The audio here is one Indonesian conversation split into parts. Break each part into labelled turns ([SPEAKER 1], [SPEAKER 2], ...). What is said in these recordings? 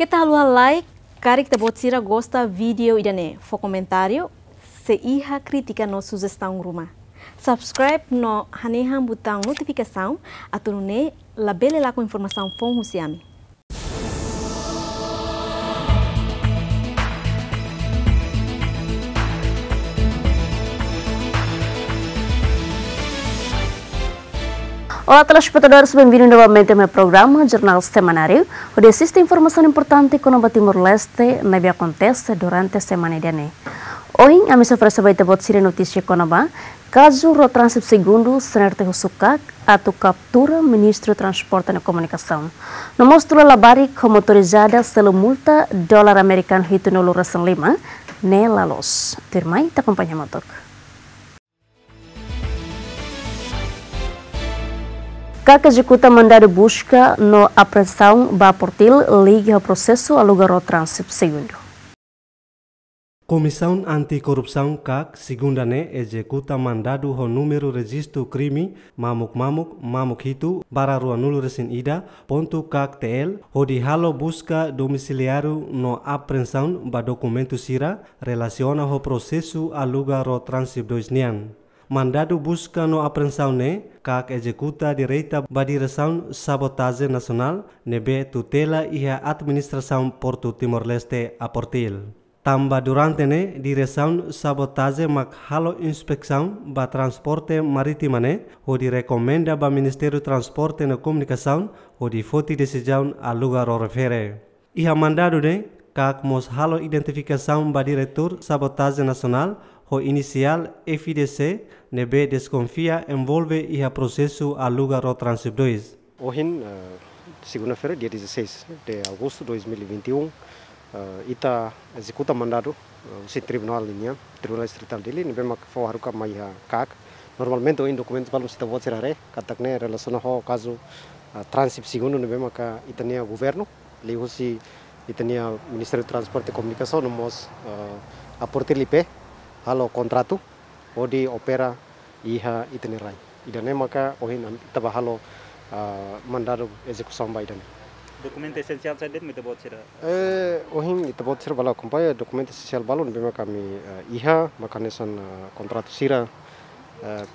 [SPEAKER 1] Kita lalu like, kita buat sira gosta video idane. E fo komentario, se iha kritika no sugestão rumah. Subscribe no butang notifikasi atau atunne labele laku informasi informação fom husiami.
[SPEAKER 2] Olá, telespectadores, bem-vindos novamente ao meu programa Jornal Semanário, onde existe informação importante que o Nova Timor-Leste não acontece durante a semana de ano. Hoje, a missa oferece notícias botsire ya o Nova, caso o trânsito segundo senerte Husuka, ato captura o ministro de transporte e comunicação. No mostro da labari como autorizada selo multa dólar americano rito no Lourdes lima, nela los. Termai, te acompanhamos a motok. Ka Jekuta mandado buska no apreensão ba portil liga prosesu alugaro alugarou trânsito segundo.
[SPEAKER 3] Comissão Anticorrupção CAC, segunda ne, executa mandado ho número registro krimi mamuk mamuk mamuk hitu para rua nulo resin ida ponto CAC TL ho dihalo halo busca domiciliário no apreensão ba documento sira relaciona ho processo alugaro o dois nian mandado busca no apreensão né, kak executa direita ba direção sabotagem nacional nebe tutela iha a administração Porto Timor-Leste a Portil. Tamba durante ne direção sabotagem mak halo inspeção ba transporte marítima né, o de recomenda ba Ministério Transporte e Comunicação o di foti decisão a lugar o refere. Iha mandado né, как Мосхало идентификаção ба директор саботажа nasional, ho inisial FIDC nebe desconfia envolve ia processo a lugar ao trânsito 2.
[SPEAKER 4] Hoje, eh, segunda-feira, dia 16 de agosto de 2021, e um, eh, ita executa mandado eh, si tribunal linha, ya, tribunal distrital dili nebe mak fo haruka mai kak. Normalmente hoje documentos palmo sita vot serare, katakne relasona ho caso trânsito segundo nebe mak itania governo, si Itania Ministerul Transporte e Comunicação nós uh, eh, a portir lipe halo contrato odi opera iha itinerai idane maka ohin taba halo uh, mandado execução ba idane
[SPEAKER 3] documento essencial sai det de botchira
[SPEAKER 4] eh ohin ite botchira bala kumpai documento essencial balon bima kami uh, eh, iha makanesan uh, contrato sira uh,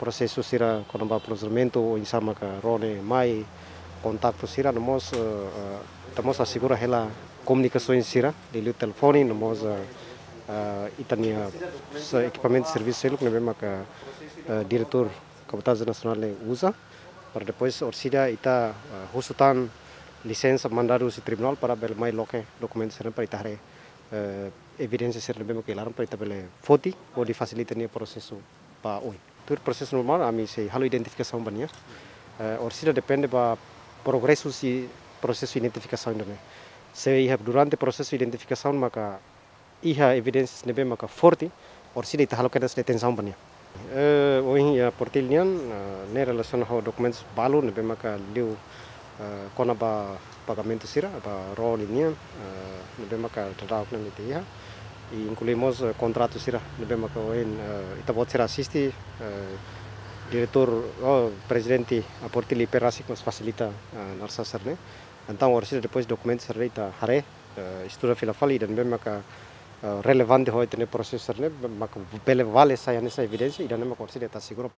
[SPEAKER 4] processo sira konomba procedimento o insama ka rone mai contacto sira nós uh, uh, tamos asegura hela comunicações sira de o telefone no mos eh, itania equipamento de serviço ele que mesmo que diretor Kabupaten Nasional usa para depois orsida ita husutan licença mandado si tribunal para bel mai loke documentos sira para itare evidência sira mesmo que ilaram para itabele foti ou eh, de facilita nia processo pa oi tur proses normal ami se halo identificação bania orsida depende ba progresso si processo identificação também se IHA durante proses identifikasi maka IHA evidence nebe maka 40, or sida ita halokan sida tensão bania eh uh, ohi ya ne relação ho dokumen balu nebe maka liu uh, kona ba pagamento sira ba rol nian uh, nebe maka tadau kan ita IHA e incluímos uh, eh, contrato sira nebe maka ohin uh, ita bot sira assisti uh, diretor oh, presidente a portil iperasik mas fasilita uh, narsasar orang Orsina, depois dokumen reita hare, estuda eh, fila filafali dan memang maka eh, relevante hoy proses processo ne maka pele vale saya nessa evidência e dan memang orang tá seguro.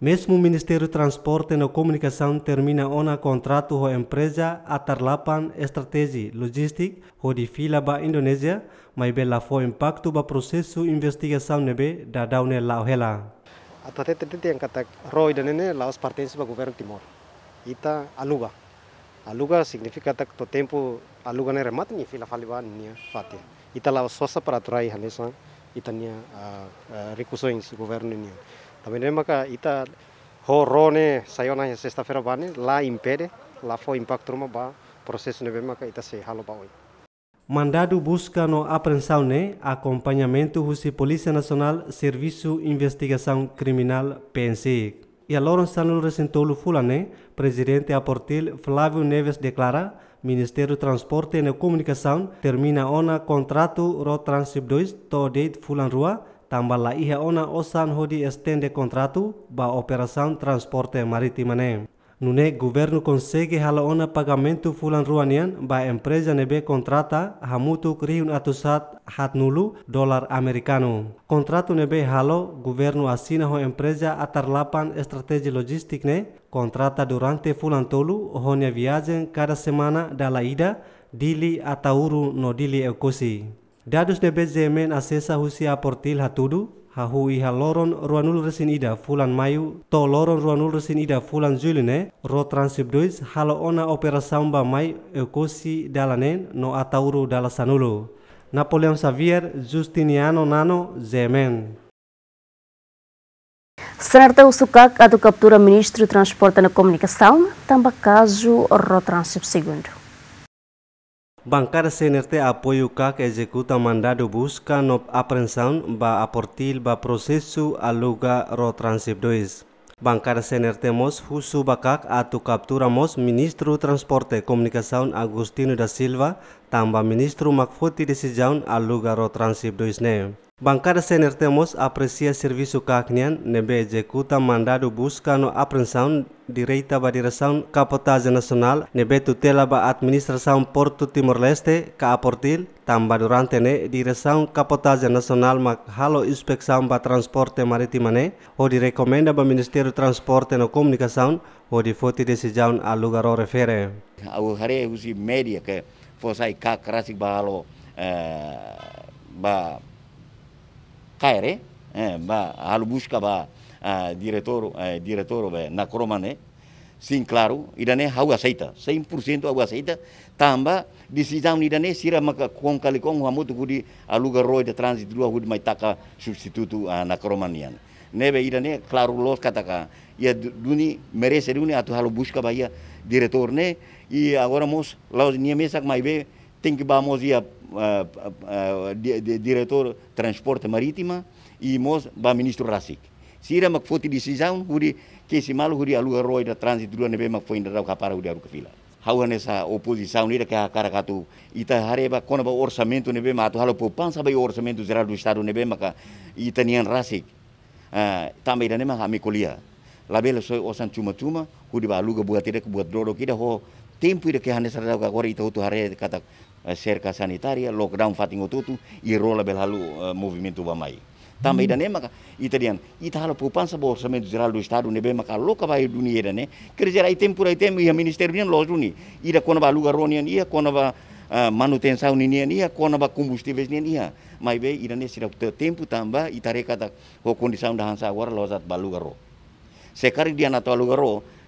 [SPEAKER 3] Mesmo Ministério de Transporte e Comunicação termina ona contrato ho empresa Atarlapan Estratégia Logistic ho di fila ba Indonésia, mai bela fo impacto ba processo investigação nebe da daune lauhela.
[SPEAKER 4] Atatete yang kata Roy dan ini Laos partensi ba governo Timor. Ita aluba aluga signifika tak to tempo aluga ne remat ni fila faliba ni fatia itala sosa para trai hanesa itania recurso in governo ni tamene maka ita ho rone sayona ya sexta fera bani la impede la fo impacto ma ba proses ne maka ita se halo ba oi
[SPEAKER 3] Mandado busca no apreensão né acompanhamento husi Polícia Nacional Serviço Investigação Criminal PNC. E. y în Sanul Resentolu Fulane, presidente a portil Flaviu Neves declara, Ministerul Transporte comunică Comunicação termina ona contrato Rotransip 2 to date Fulan Rua, tambal la iha ona osan hodi estende contratul ba operação transporte maritimane. Nune governo consegue hala ona pagamento fulan ruanian ba empresa nebe kontrata hamutu kriun atusat hat nulu dolar Amerikano. Kontratu nebe halo governo asina ho empresa lapan estrategi logistik ne kontrata durante fulan tolu honia viajen cada semana dala ida dili atauru no dili ekosi. Dadus nebe zemen asesa husia portil hatudu hahu iha loron ruanul resin ida fulan mayu to loron ruanul resin ida fulan julune ro transib dois halo ona opera samba mai ekosi dalanen no atauru dalasanulu Napoleon Xavier Justiniano Nano Zemen
[SPEAKER 2] Senarta usukak atau kaptura ministro transporta na komunikasaun Comunicação, também ro Rotranship segundo
[SPEAKER 3] Bancar senerte apoio CAC executa mandado busca no apreensão ba aportil ba prosesu aluga ro Transip 2. Bancar senerte mos husu bakak atu captura mos ministro transporte comunicação Agustino da Silva tamba ministro makfoti de Sijão aluga ro Transip 2 ne. Bancada Sener Temos aprecia serviço cacnian, nebe executa mandado busca no apreensão direita ba direção capotagem nasional nebe tutela ba administração Porto Timor-Leste, ka aportil, tamba durante ne diresaun capotagem nasional mak halo inspeksaun ba transporte maritimane, ho o di ba Ministério Transporte no Comunicação, o di foti decisão a o refere.
[SPEAKER 5] Au hare usi media ke fosai kak rasik ba halo eh, ba kaere eh, ba halubushka ba ah, diretoro eh, diretoro eh, ba nakromane sin claro idane hau aceita 100% hau aceita tamba di sidam idane sira maka kong kali kong hamutu di aluga roi de transit dua gudi mai taka substitutu ah, eh, nakromanian nebe idane claro los kataka ya duni merese duni atu halubushka ba ia diretor ne i agora mos laos nie mesak mai be tem que vamos ir a, a, a, diretor transporte marítima e mos ba ministro Rasik. Sira mak foti decisão huri que se huri aluga roi da trânsito do nebe mak foi ndra kapara huri aru kafila. Hau nessa oposição nira que a cara katu ita e hareba kona ba orçamento nebe mak tu halo poupança ba orçamento geral do estado nebe mak e itanian Rasik. Uh, ah, também dane mak ami Labela so osan cuma-cuma huri ba aluga buat tidak buat dodo kida ho tempo ida ke hanes rada ka kori ita utu hare katak Eh, cerca sanitária, lockdown fatinho tudo e rola belalu eh, movimento bamai. Também hum. da nema ka italian. Ita poupança bo orçamento geral do estado nebe maka loca vai dunira né. Quer dizer aí tempo por tempo tem e ministério não lojo ni. Ira quando ba lugar ronian ia quando ba eh, manutenção ni ia quando ba combustíveis ni ia. Mas bem ira nesse tempo tamba itareka da ho condição da hansa agora lozat ba lugar ro. Se cari dia na tua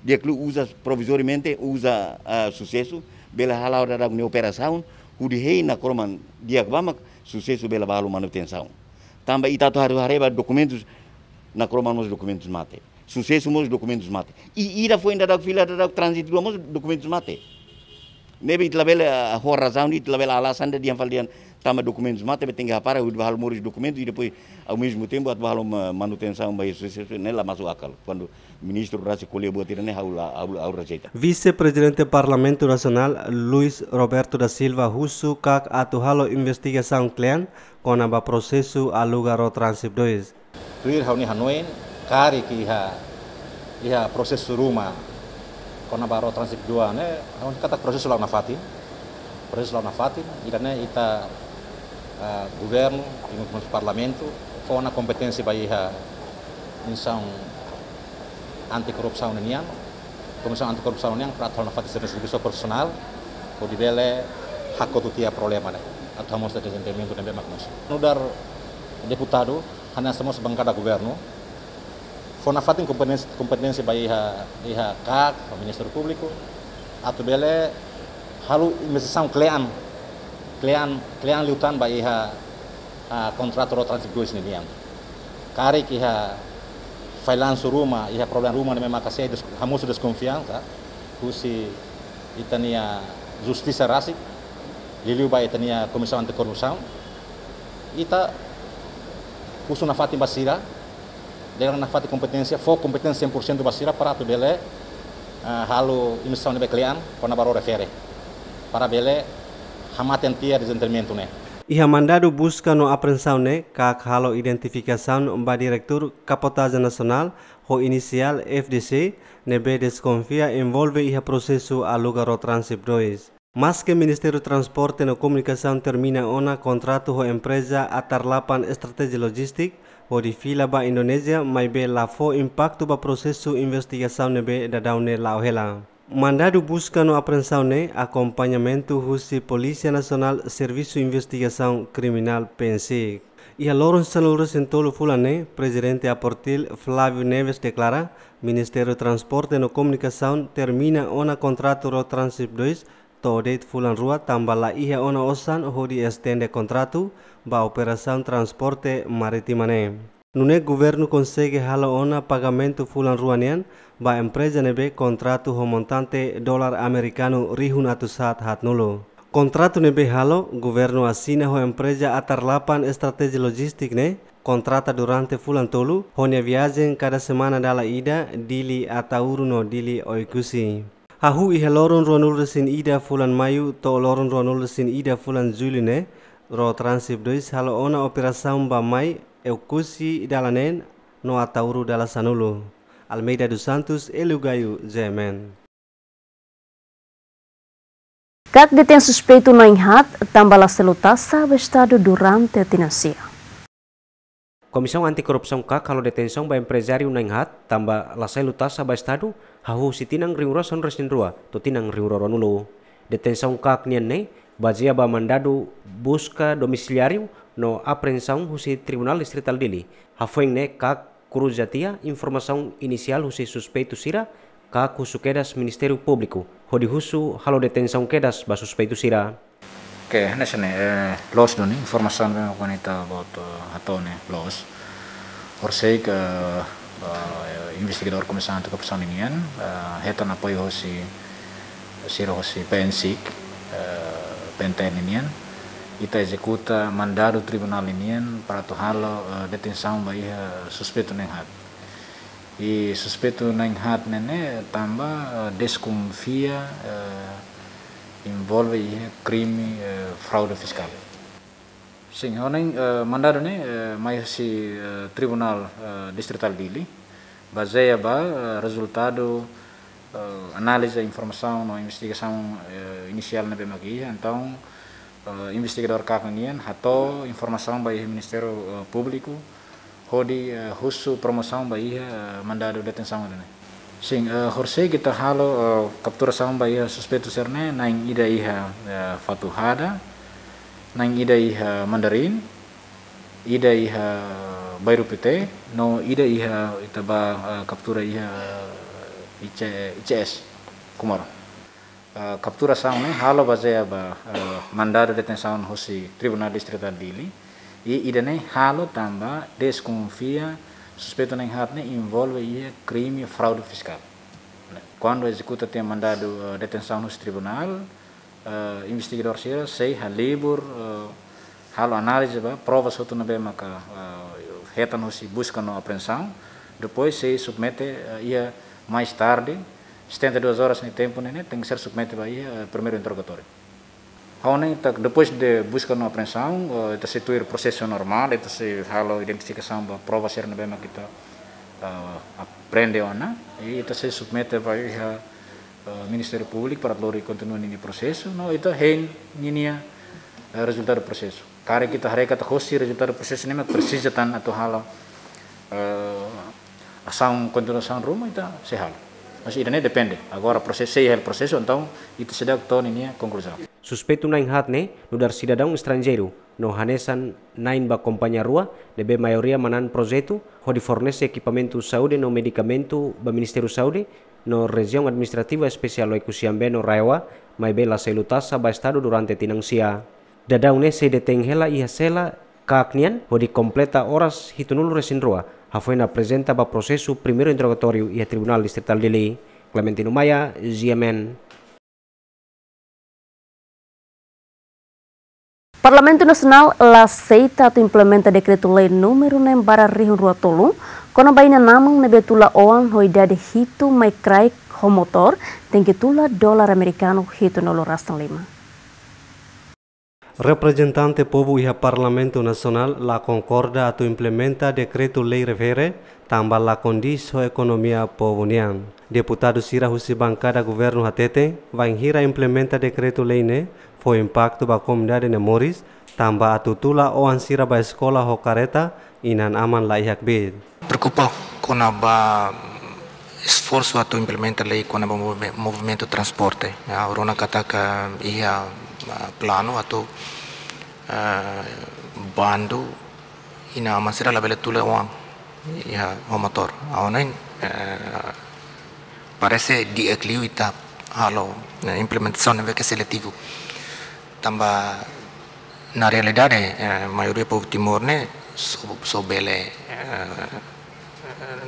[SPEAKER 5] dia que usa provisoriamente usa uh, sucesso bela halal da operação hu na kroman dia vama sucesso bela balo manutenção. Também itato haru hareba documentos na kroman nos documentos mate. Sucesso nos documentos mate. E ira foi ainda da fila da trânsito nos documentos mate. Nebe itlabel a ho razão itlabel alasan da dia faldian tama documentos mate betenga para o balo mores documentos e depois ao mesmo tempo a balo manutenção mais sucesso nela mas o quando ministrul Race Colebuatirane aula aula receita.
[SPEAKER 3] Vice-presidente Parlamento Luis Roberto da Silva Husu kak atu halo investigação clean konamba alugaro transip dois.
[SPEAKER 6] Tuir hauni hanuin kari ki ha iha proses rumah konamba ro transip dua ne hauni kata proses launa fatin. Proses launa fatin irane ita uh, governo e parlamento foi uma competência para iha em Anti korupsi saunenian, komisioner anti korupsi krat pernah nafati servis bisa personal, kodi bele hakko tiap problema ne, atau hamos tadi jentel mintu nembe makmus. Nudar deputado, hanya semua gubernur. Fona fonafatin kompetensi kompetensi bayi ha iha kak, minister republiku, atau bele halu investisan klean, klean klean liutan bayi ha kontrator transit gue yang niang. Karik Finland rumah, ia problem rumah memang kasih des, hamus desconfianza, kusi itania justiça rasik, liliu ba itania comissão anticorrupção, ita kusu na fati basira, dela na fati competência, fo competência 100% basira para tu bele uh, halu emissão de beclean, para barro refere, para bele hamatentia desentendimento né.
[SPEAKER 3] Iha mandadu buska no apreensão né kak halo identificação ba diretor capotagem ho inisial FDC nebe desconfia envolve iha prosesu a lugar o trânsito 2. Transporte no Comunicação termina ona kontratu ho empresa Atarlapan strategi Logistik ho di fila ba Indonesia mai be lafo impacto ba prosesu investigação nebe da daune laohela. Mandado busca no apreensão né acompanhamento russo Polícia Nacional Serviço de Investigação Criminal PNC. E a Loron Saluros em Tolo Fulané, presidente aportil Flávio Neves declara, Ministério do Transporte e Comunicação termina ona contrato do Trânsito 2, Todet Fulan Rua tambala ia ona osan hodi estende contrato ba operação transporte marítima né. Nune governo consegue hala ona pagamento Fulan Ruanian, ba empresa nebe kontratu ho dolar dólar americano rihun atu saat hat nulo. Kontratu nebe halo, governo asine ho atar atarlapan estrategi logistik ne, Kontrata durante fulan tolu, honya viajeng kada semana dala ida, dili atauruno dili oikusi. Hahu ihe lorun ronul resin ida fulan mayu, to loron ronul resin ida fulan juli ne, ro transip dois halo ona operasaun ba mai, eukusi dalanen, no atauru dala sanulu. Almeida dos Santos e Lugaio Kak
[SPEAKER 2] Cat detém suspeito na Inhat, Tambala sabe estado durante a tenancia.
[SPEAKER 7] anti Antikorupsão kak kalau detensi ba empresari unang hat tambah Lasai Lutasa ba estado, hahu si tinang riura son rua to tinang riura ronulo. Detenção kak nian ne bajia ba mandado buska domiciliário no apreensão husi Tribunal Distrital Dili. Hafueng ne kak Cruzatia, informasi inicial os suspeitos sira caco suquedas Ministério Público, hodi husu halo detenção Kedas ba suspeitos sira. Oke,
[SPEAKER 8] okay, nesen eh los doni informação da wanita about uh, eh, nih los. Orsei ke uh, uh, eh, investigador komisan tu kepesan inian, uh, hetan apoio si siro si pensik uh, penten inian ita executa mandado tribunal para tohalo uh, detenção bai uh, eh, suspeito neng hat e suspeito neng hat nene tamba uh, desconfia uh, envolve uh, crime uh, fraude fiscal sim o uh, mandado ne uh, mai si uh, tribunal uh, distrital dili baseia ba uh, resultado uh, análise da informação na investigação uh, inicial na BMG então uh, eh, investigador Cavanien atau informasi by Ministério uh, eh, publiku hodi uh, husu promosi by uh, mandado sama dene sing uh, horse kita halo uh, kaptur sama by uh, suspeito serne naing ida iha uh, fatuhada nang ida iha mandarin ida iha bayru pete no ida iha itaba uh, kaptura iha uh, ICS kumar capturação né, halo baseia ba mandado de detenção no Tribunal Distrital Dili e idane halo tamba desconfia suspeito nem hatne envolve ia crime fraude fiscal. Quando executa tem mandado de detenção no tribunal, uh, investigador se sei halibur uh, halo análise ba provas outro na bem maka uh, reta no busca no apreensão, depois se submete uh, ia mais tarde 72 uh, horas no tempo, né, tem que ser submetido aí ao primeiro interrogatório. Onde, depois de busca no apreensão, uh, está se o processo normal, está se a identificação da prova ser no bem que está aprende ou não, e está se submete aí ao Ministério Público para que continue no processo, não, então, hein, ninia resultado do processo. Cara kita hari kata hosi resultado do processo ini persisatan atau halo uh, ação continuação rumo, então, se halo. Masih idane depende. Agora proses sei o proses, então itu sedang ton ini conclusão. Ya,
[SPEAKER 7] Suspeito na hatne no dar cidadão estrangeiro no hanesan nain ba companhia rua debe maioria manan projeto di fornese equipamento saúde no medicamento ba Ministério Saúde no região administrativa especial Ekusiambe no raewa mai bela selutasa ba estado durante tinang sia. Dadaune se detenghela ia sela kaknian di completa oras hitunulu resin rua Rafaena apresentava prosesu primeiro interrogatório e a Tribunal Distrital de Lei. Clementino Maia, GMN.
[SPEAKER 2] Parlamento Nacional la aceitado implementa decreto-lei número 6 barra rihun rua tolong, kono baina namang nebetula oang hoidade hitu mai kraik homotor, tengkitula dolar americano hitu nolorastan lima
[SPEAKER 3] representante povo povuia e Parlamento Național la concorda atu implementa decreto lei revere tamba la condițio economia nian. Deputado Sira Husi Bancada Governo Hatete va inhira implementa decreto lei ne fo impacto ba comunidade ne Moris tamba atutula o ansira ba escola ho careta inan aman la ihak bid. Preocupa
[SPEAKER 9] kona ba esforço atu implementa lei kona ba movimento transporte. Aurona kataka ia Plano atau uh, bandu ina masira labele tule uang ya motor awana uh, eh, parece diecliu ita halo eh, implementação veke seletivo tamba na realidade uh, maioria povo timor ne so, so bele uh,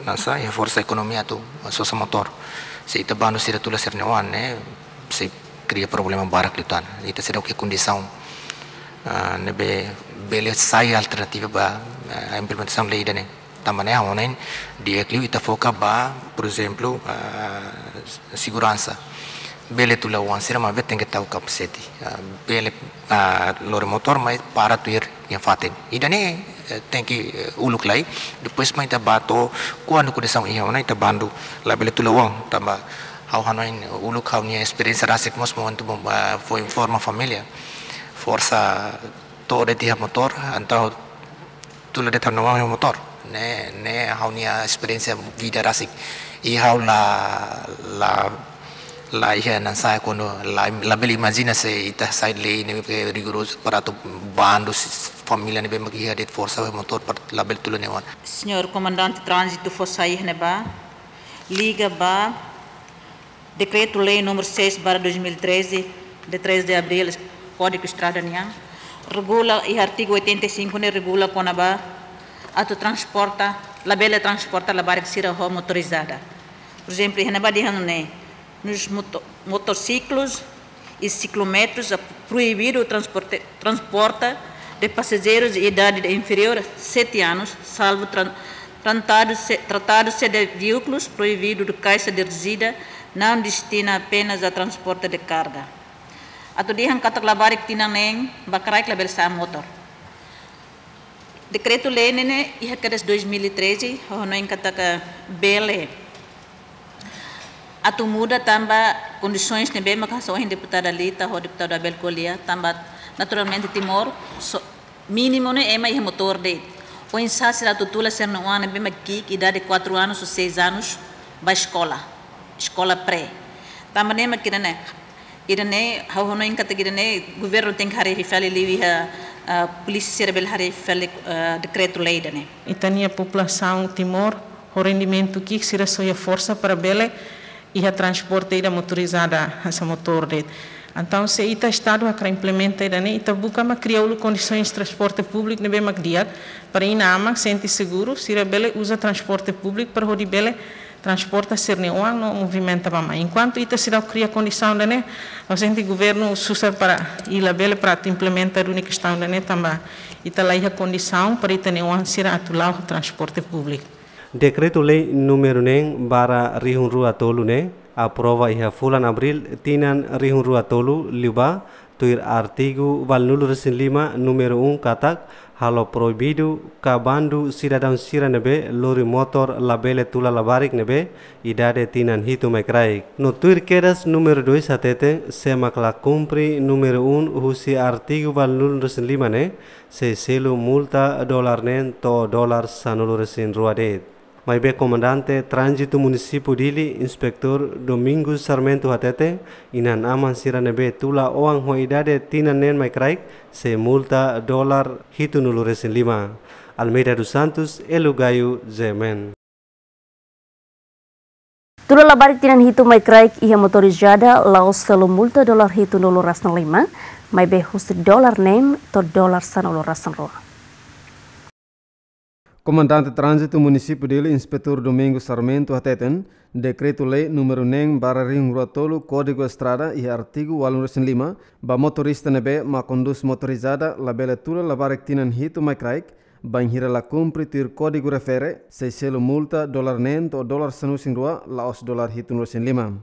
[SPEAKER 9] nasa ya força ekonomia tu so motor se ita bandu sira tule wan ne se cria barak di tuan. ita se dau ke condição uh, ah, nebe bele sai alternativa ba uh, ah, implementação lei dane também nain online diretly ita foka ba por exemplo ah, siguransa. bele tula uan sira ma vet tenge tau seti. bele lor motor mai para tuir yang faten idane eh, tenki eh, uluk lai depois mai ta bato kuanu desau iya ona ita bandu la bele tula uang tamba ni oh, experience rasik mos mo fue en uh, informa familia. Ya. Forsa to de tija motor, antau tu le dejas motor. Ne ne haunia experiencia vida rasik i hau la la la nan sai kono la la beli imagina se ita side le ne be rigoros para tu bandu familia ne pe magia de forza motor par la bel tu le ne wan. Señor
[SPEAKER 10] comandante tránsito ne ba liga ba Decreto-Lei nº 6, barra 2013, de 3 de abril, Código Estradaniano, regula e artigo 85 ne né, regula a ato transporta, a labela transporta a barra de home motorizada. Por exemplo, Renabá de ne nos motociclos e ciclometros é proibido o transporte, transporta de passageiros de idade inferior a 7 anos, salvo tra, tratado-se tratado de veículos proibido de caixa dirigida não destina apenas a transporte de carga. Atudihan kataklabarik tinaneng bakaraik label sa motor. Decreto lei nene ihakares 2013 honoin kataka eh, bele. Atu muda tamba condições bem também makasohin deputada Lita ho deputada Abel Colia tamba naturalmente timor so, mínimo ne ema iha motor de. O insasira tutula ser no ano bem magkik idade 4 anos ou 6 anos vai escola escola pré. Também mas kirane irane hau hono inka te né. governo tem que hari fale livre a polícia rebel hari fale decreto lei dane. Então a população Timor o rendimento que se resolve a força para bele e a transporte da motorizada essa motor de. Então, se está Estado a implementar ida, né, ita buka ma criou condições de transporte público bem magdiar, para ir na inama sente seguro, se bele usa transporte público para hori bele transporta ser nenhum movimento mama. Enquanto ita se cria condição né, o de governo susa para ila bele para implementar única questão né também. Ita lá a condição para ita nenhum ser atular o transporte público.
[SPEAKER 3] Decreto-lei número para barra Rio rua tolu né, aprova iha fulan abril tinan rihun rua tolu liba tuir artigo valnulu resin lima número 1 katak halo proibidu kabandu siradam sira nebe lori motor labele tula labarik nebe idade tinan hitu mekraik no tuirkeras número 2 satete semakla Kumpri numero 1 husi Artigu valnul resin limane se selu multa dolar nen to dolar sanulu resin ruadet Mai be komandante trânsito munisipu Dili, inspektur Domingus Sarmento Hatete, inan aman sirane be tula oang idade tinan nen mai kraik se multa dolar hitu resin lima. Almeida dos Santos, Elugayu, Zemen.
[SPEAKER 2] tulah labarik tinan hitu mai kraik motoris jada laos selo multa dolar hitu rasna lima, mai be hus dolar nem to dolar san rasna roa.
[SPEAKER 11] Comandante de Trânsito Município dele, Inspetor Domingo Sarmento Ateten, Decreto-Lei número 9 barra Ringrotolo, Código Estrada e artigo 105, ba motorista nebe ma conduz motorizada la beletura la barectinan hito craic, ba inhira la cumpri tir código refere, se selo multa dólar nento o dólar la os dólar hito 105.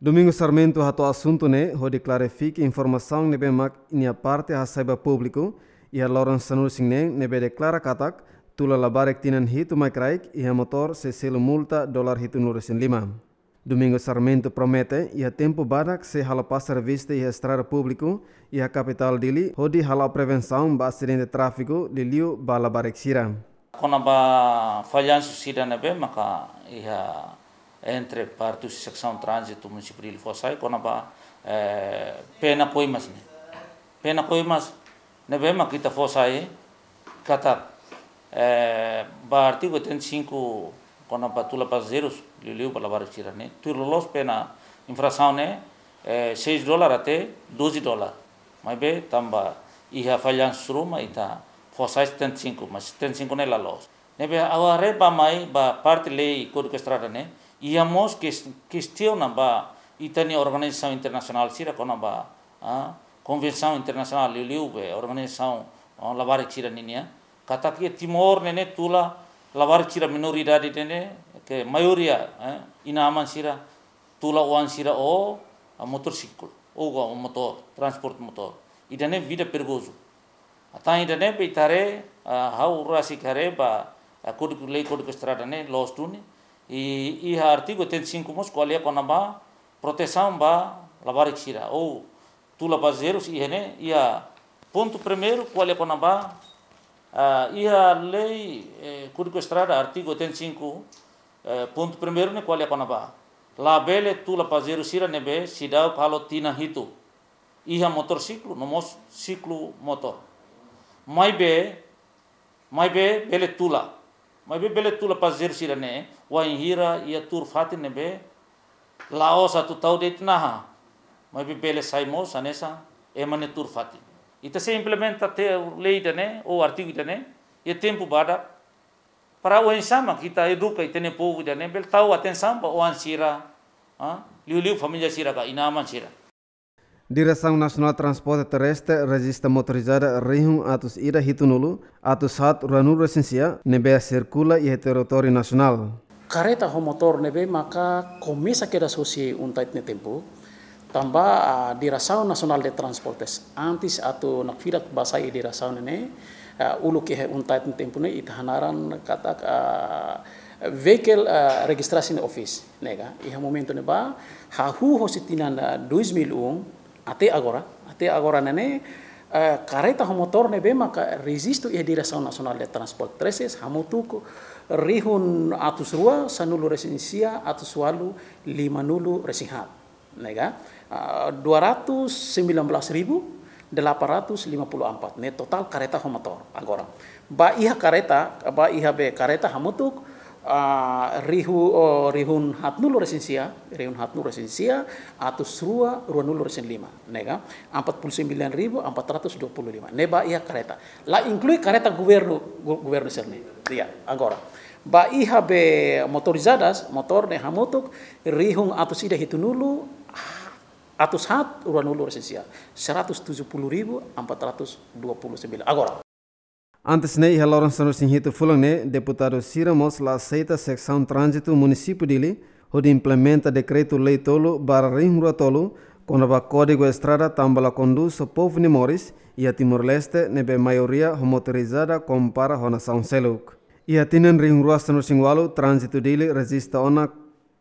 [SPEAKER 11] Domingo Sarmento hato assunto ne, de clarifique informação nebe mac inia parte a saiba público, e a Lawrence ne, nebe declara catac, Tula labarek tinan hito mai kraik ia motor se selo multa dólar hito nuresin lima. Domingo Sarmento promete ia tempo barak se hala passar vista ia estrada público ia capital dili hodi hala prevenção ba acidente tráfico liliu ba labarek sira.
[SPEAKER 12] Kona ba falhanço sira nebe maka ia entre partu secção trânsito municipal de Fossai kona ba eh, pena koimas ne. Pena koimas nebe kita fosai katak baartigo eh, ten cinco kona batula passageiros liliu balabar Tu turlos pena infração né 6 eh, dólar até 12 dólar mas be tamba iha falha suruma ita fosais ten cinco mas ten cinco ne lalos nebe aware ba mai ba parte lei código estrada né mos que na ba itani organização internacional sira kona ba ah, convenção internacional liu be organização labar chirane né katak ia timor nene tula lawar cira minori dadi nene ke mayoria eh, ina aman sira tula uan sira o a motor sikul o ga o motor transport motor idane vida pergozu atang idane pe itare uh, hau rasi kare ba a uh, kudu kulei kudu kustrada ne los tuni i i harti go ten cinco mos kualia kona ba protesan ba lawar cira o tula ba zero si ihene ia ponto primeiro kualia kona ba Uh, e a lei eh, Código Estrada, artigo 85, eh, ponto primeiro, ne qual é a Labele tu la pazeru sira nebe sidau palo tina hitu. Iha motor ciclo, nomos ciclo motor. Mai be, mai be bele tula. Mai be bele tula pazeru sira ne, wa inhira ia tur fatin nebe, laosa tu tau de itnaha. Mai be bele saimo sanesa, emane tur fatin. Ita se implementa te lei dane o artigo dane e tempo bada para o ensama kita educa e tene povo dane bel tau atenção o ansira ah liu liu família sira ka inaman sira
[SPEAKER 11] Direção Nacional de Transporte Terrestre registra motorizada Rihum atus ira hitunulu atus hat ranur resensia nebea circula e território nacional.
[SPEAKER 13] Kareta homotor nebe maka komisa keda sosie untait ne tempo tamba a ah, direção nacional de transportes antis atau nak firak bahasa i direção ne ah, ulu ke un tait tempo ne itahanaran katak ah, vehicle registration office nega iha momento ne ba ha hu na 2001 ate agora ate agora ne Uh, kareta motor ne bema resistu resisto ia direção nacional de transporte 13 hamutuko rihun atus rua sanulu resinsia atus walu lima nulu resihat nega 219.854 ne total kareta homotor agora ba iha kareta ba iha be kareta hamutuk uh, rihu oh, rihun hatnul resensia rihun hatnul resensia atus rua nulu resen lima nega kan, empat puluh sembilan ribu empat ratus dua puluh lima neba iya kareta la inklui kereta gubernur gubernur serne iya agora ba iha be motorizadas motor ne hamutuk rihun atus ida hitunulu atau saat uran ulur ya, sesia 170.429 agora.
[SPEAKER 11] Antes nei ia Lawrence no sinhito fulang ne, deputado Siramos la aceita transitu trânsito município dele, onde implementa decreto lei tolo barra ringrua tolo, conaba código estrada tambala conduz o povo de Moris e Timor-Leste nebe maioria homotorizada compara hona São Seluk. E a e tinen ringrua no walu transitu dele resista ona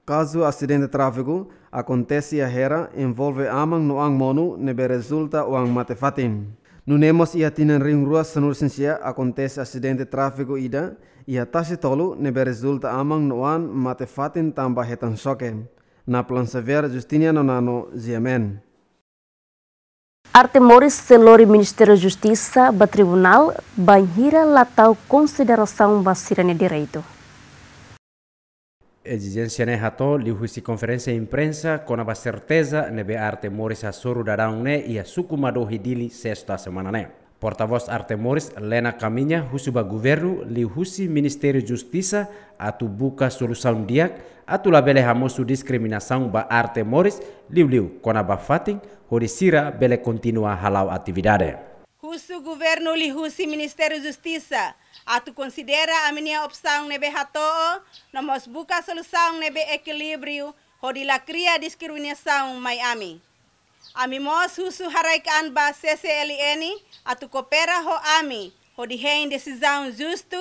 [SPEAKER 11] Caso acidente de tráfego acontece a hera envolve amang no ang monu nebe resulta o ang matefatin. Nunemos ia e tinan ring ruas senur sensia acontece acidente de tráfego ida ia e tasi tolu nebe resulta amang no an matefatin tamba hetan soke. Na plan severa Justiniano nano Ziemen.
[SPEAKER 2] Arte Morris Celori Ministério Justiça, ba tribunal, banhira latau consideração vacirane direito
[SPEAKER 14] exigencia ne hato li huisi conferência imprensa conava certeza nebe arte Morris soru darang ne e asukuma do dili sexta semana ne. Porta-voz Arte Moris Lena Caminha husuba governo li husi Ministério justisa Justiça atu buka solução diak atu labele hamosu discriminação ba Arte Moris liu liu conaba fatin hodisira bele continua halau atividade.
[SPEAKER 10] Usu governo lihusi Ministério da Justiça. Atu considera a minha opção nebe hatoo, buka busca solução nebe equilíbrio, hodila cria discriminação Miami. Ami mos husu haraikan ba CCLN, atu coopera ho ami, hodi hein decisão justo,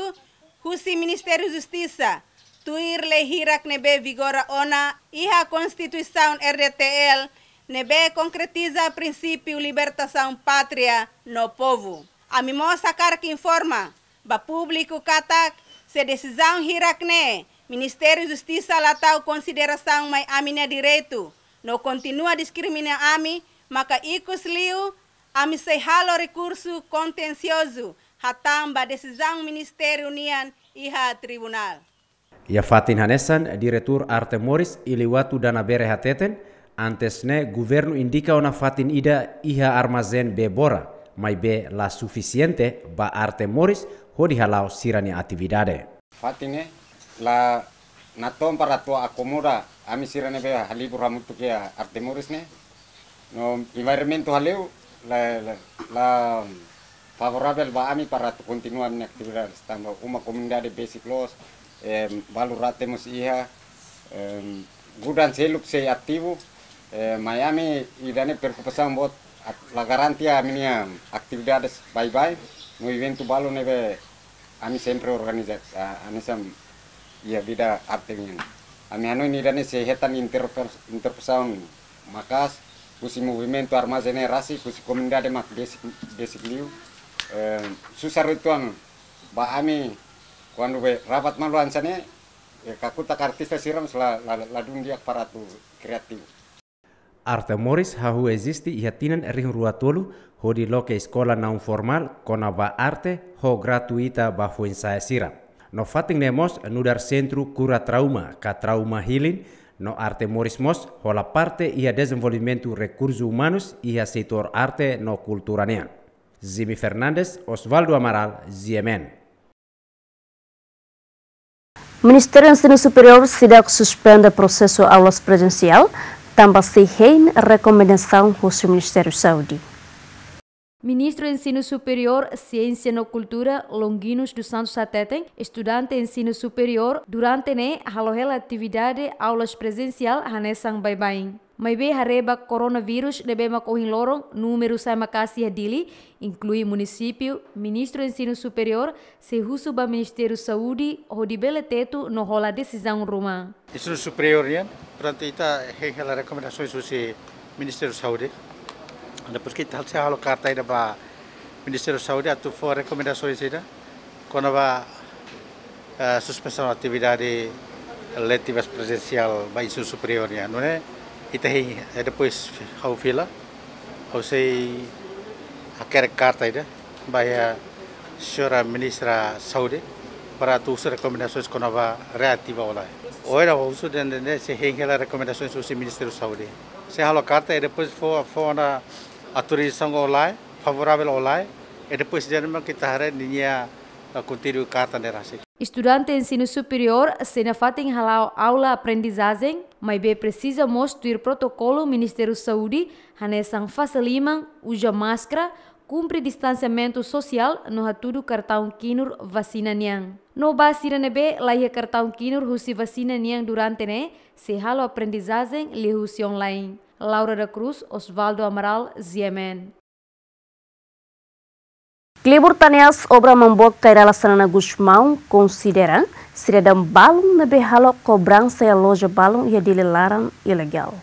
[SPEAKER 10] husi Ministério da Justiça. Tuir lehirak nebe vigora ona, iha Constituição RDTL, Nebe concretiza princípio libertação pátria no povo. A mimosa carca informa, ba público kata, se decisão hirakne, Ministério de Justiça latau consideração mai amina direito, no continua discrimina ami, maka ikus liu, ami se halo recurso contencioso, hatam ba decisão Ministério Unian iha tribunal.
[SPEAKER 14] Ya Fatin Hanesan, Diretur Arte Moris iliwatu dana bere hateten, Antesne governo indica una fatinida iha armazen bebora, mai be la suficiente ba arte moris hodi halau sirani atividade.
[SPEAKER 4] Fatine la naton para tua akomora ami sirani be halibur hamutukia arte moris ne no environment haleu la, la, la favorable ba ami para tu continua mi actividad estando uma comunidade basic laws eh, valorate iha eh, gudan seluk se aktivo Eh, Miami idane perkupasan buat la garantía miniam actividades bye bye muy event tu balu neve ami sempre organiza ami anu sam ia ya bida artinya, ami anu ini idane sehatan interpersonal makas kusi movimento arma generasi kusi komendade mak basic basic liu susah rituan, ba ami kuandu be rapat malu sana eh, kakutak artista siram sela ladung ladung dia para tu kreatif
[SPEAKER 14] Artemoris hahu existi ihatinen erihun ruatulu hodi loke sekolah naun formal kona ba arte ho gratuita ba saya sira. No fatin nemos nudar sentru cura trauma ka trauma healing no Artemoris mos ho parte ia desenvolvimento recursos humanus ia setor arte no culturanean. Zimi Fernandes, Osvaldo Amaral, Ziemen.
[SPEAKER 2] Ministério Ensino Superior SIDEC suspenda processo aulas presencial também sem recomendação do Ministério de Saúde.
[SPEAKER 15] Ministro de Ensino Superior, Ciência e Cultura, Longuinos dos Santos Ateten, estudante de Ensino Superior, durante né, a atividade aulas presencial Hanessan Baibain. Mai be hareba coronavírus lebe ma corrin lorong número sai makasi hadili, inclui município, ministro ensino superior, se husu ba Ministério Saúde, rodibele teto no rola decisão ruma.
[SPEAKER 16] Ensino superior está pronto ita hengela recomendações susi Ministério Saúde. Depois que tal se halo carta ida ba Ministério Saúde atu for recomendações ida, quando ba eh, suspensão atividade letivas presencial ba ensino superior ya, não é? Itahi é eh, depois ao fila ao sei aquela carta ainda vai a senhora ministra saudi para tu usar recomendações que nova reativa olá ora o uso de né se hengela recomendações do ministro saúde se halo karta, e depois for for na autorização olá favorável olá e depois de que kita hari ini ya continue carta
[SPEAKER 15] Estudante de ensino superior, se não fazem aula-aprendizagem, mas bem precisa mostrar protocolo Ministério da Saúde, Hanessan lima, usa máscara, cumpre distanciamento social, no hatudo cartão kinur vacina niang. No basira nebe, laia cartão kinur se vacina niang durante né se halo aprendizagem, lhe online. Laura da Cruz, Osvaldo Amaral, Ziemen.
[SPEAKER 2] Klebur Taneas obra membuat kairala sanana Gusmão considera seria balung balão halok behalo cobrança loja balung e dilelaran ilegal.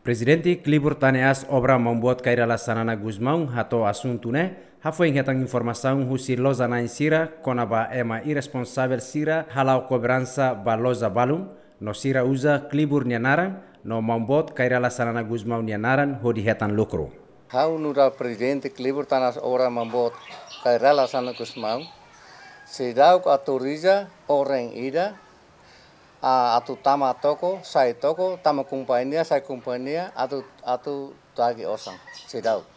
[SPEAKER 14] Presidente Klibur Taneas obra membuat kairala sanana Gusmão atau asuntune né? Hafo ingetang informação husi loza na insira konaba ema irresponsável sira halau cobrança baloza balung, no sira uza Klebur nianaran no mambot kairala sanana Gusmão nianaran hodihetan lukru.
[SPEAKER 3] Hau nural presidente klibur tanas ora mambot kairala sana kusmau. Sedau aturiza orang ida atu tama toko sai toko tama kumpania sai kumpania atu atu tagi osang sedauk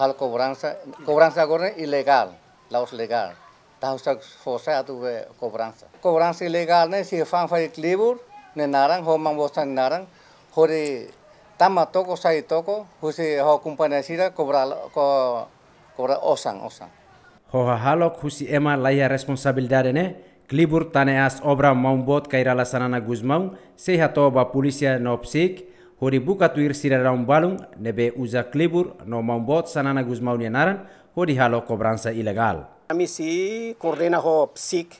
[SPEAKER 3] Hal cobranza cobranza gorne ilegal laos legal. Tahu sak fosa atu we cobranza. Cobranza ilegal ne si fang fai klibur ne narang ho bosan narang hore tama toko sai toko husi ho kumpana sira kobra ko
[SPEAKER 6] kobra osang osang
[SPEAKER 14] ho halok husi ema laia responsabilidade ne klibur tane as obra maumbot kairala sanana guzmau seha ba polisia nopsik hori buka tuir sira raum balung nebe uza klibur no maumbot sanana guzmau naran hori halok kobransa ilegal
[SPEAKER 13] kami si koordena ho psik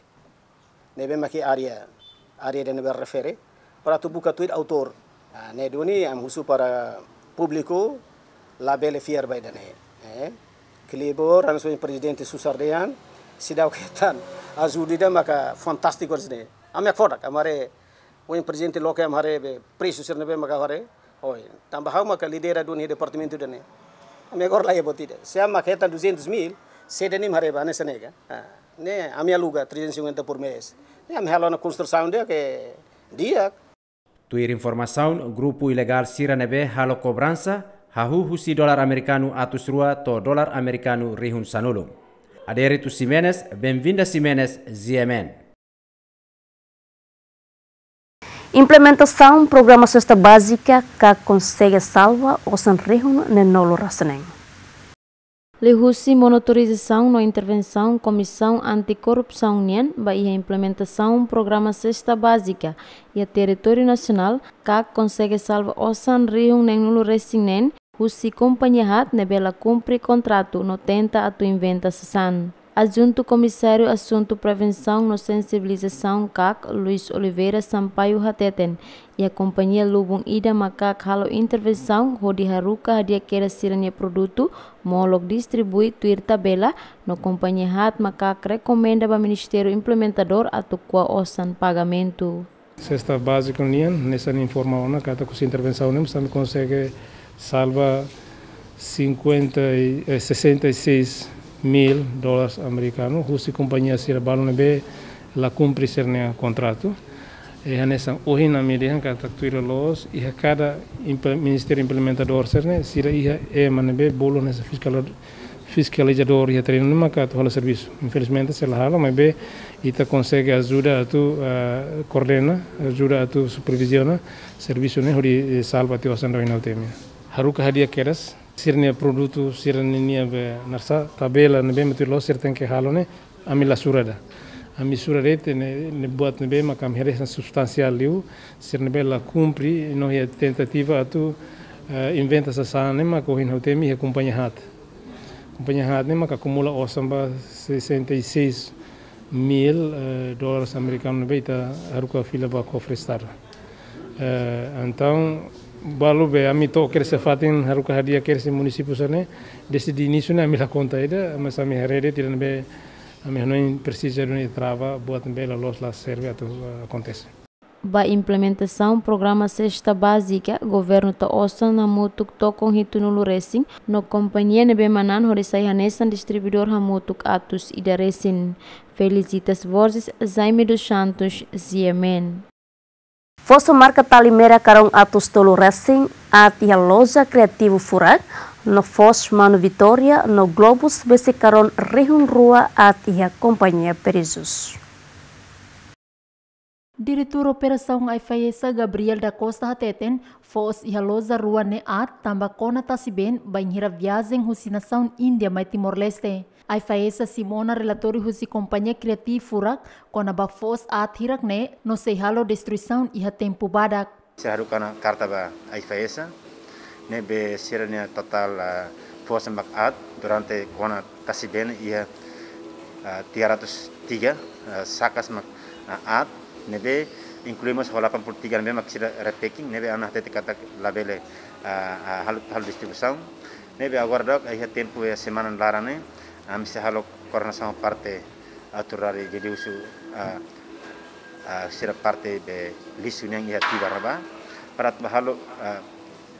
[SPEAKER 13] nebe maki area area de nebe refere para tu buka tuir autor Ah, ne doni am husu para publiko, la belle fier baidane eh klibor an soin an, susardean sidaw ketan azudida maka fantastico zne am ek fodak amare oin presidente lokem am hare be presu sirne be maka hare oi tamba hau maka lidera doni departamento dane am ek or laye botida siam maka hetan 200000 sedanim hare bane senega ah, ne am ya luga 350 por mês ne am halona construção de que dia
[SPEAKER 14] Tuir informação, grupu ilegal Siranebe halo cobrança, hahu husi dolar americano atus rua to dolar americano rihun sanulum. Aderi Tu Simenes, bem Simenes, ZMN.
[SPEAKER 2] Implementação programa cesta básica que consegue salva os enrios no nolo racenengo.
[SPEAKER 15] Lehusi monitorização na intervenção Comissão Anticorrupção União e a implementação Programa Sexta Básica e a território nacional que consegue salvar o San Rio Nenulu Resinen, Husi companhia hat nebela cumpre contrato no tenta a tu inventa sasan. Adjunto Comissário Assunto Prevenção no Sensibilização CAC, Luiz Oliveira Sampaio Hateten e a Companhia Lubung Ida Macac Halo Intervenção, Rodi Haruka Hadiaqueira Sirania Produto, Molog Distribui Tuir Tabela, no Companhia Hat Macac recomenda para o Ministério Implementador a Tukua Osan Pagamento.
[SPEAKER 17] Sexta base com Nian, nessa informa ona, né? cada com intervenção, nós né? consegue salvar 50, 66 mil dólares americanos, justo companhia se balon be la cumpre cernia contrato. E nessa, ohi na mi dehan kata tuira los a cada ministério implementador se sira iha e manebe bolo nessa fiscal fiscalizador iha treino ma kata o serviço. Infelizmente se la hala mas be ita consegue ajuda tu uh, coordena, ajuda tu supervisiona serviço ne hori eh, salva tiosan do inautemia. Haruka hadiah keras sirne produto sirne nia be narsa tabela ne be metulo sirten ke halone ami la surada ami surare te ne ne buat ne be makam heresan substansial liu sirne be la cumpri no ia tentativa atu uh, inventa sa sane ma ko hin hotemi e companhia hat companhia hat ne maka acumula osamba 66 mil uh, eh, dólares americanos beita haruka fila ba cofrestar uh, eh, então balube ami to kere se fatin haruka hadia kere se munisipu sane desi di início né ami la conta mas ami herede tiran be ami precisa de trava boat be la los la serve ato acontece
[SPEAKER 15] ba implementação programa cesta básica governo ta osan na mutuk to kon hitunulu racing no companhia de be manan hori sai hanesan distribuidor ha mutuk atus ida racing felicitas vozes zaime dos santos ziemen Fosso marca talimera carão atos tolo racing,
[SPEAKER 2] atia loja criativo furac, no Foz Mano Vitória, no Globus Besicaron Rihun Rua atia companhia Perizos.
[SPEAKER 18] Diretor Operação AFAESA Gabriel da Costa Hateten fos e loja Rua Neat tamba kona tasiben banhira viagem husinação Índia mai Timor-Leste. Ai faesa Simona relatori e husi kompanya kreatif furak kona ba fos at hirak ne no sei halo destruisaun iha e tempo badak.
[SPEAKER 19] Se haru kana karta ba ai faesa ne be sirania total fos mak at durante kona kasiben iha 303 sakas mak at ah, ne be incluimos o ne be mak sira ne be ana tete kata labele halo ah, ah, halo be agora dok iha tempo e semana larane a mi se halo parte aturari ah, jadi usu a ah, ah, sira parte be lisu nyang ia tiba raba parat bahalo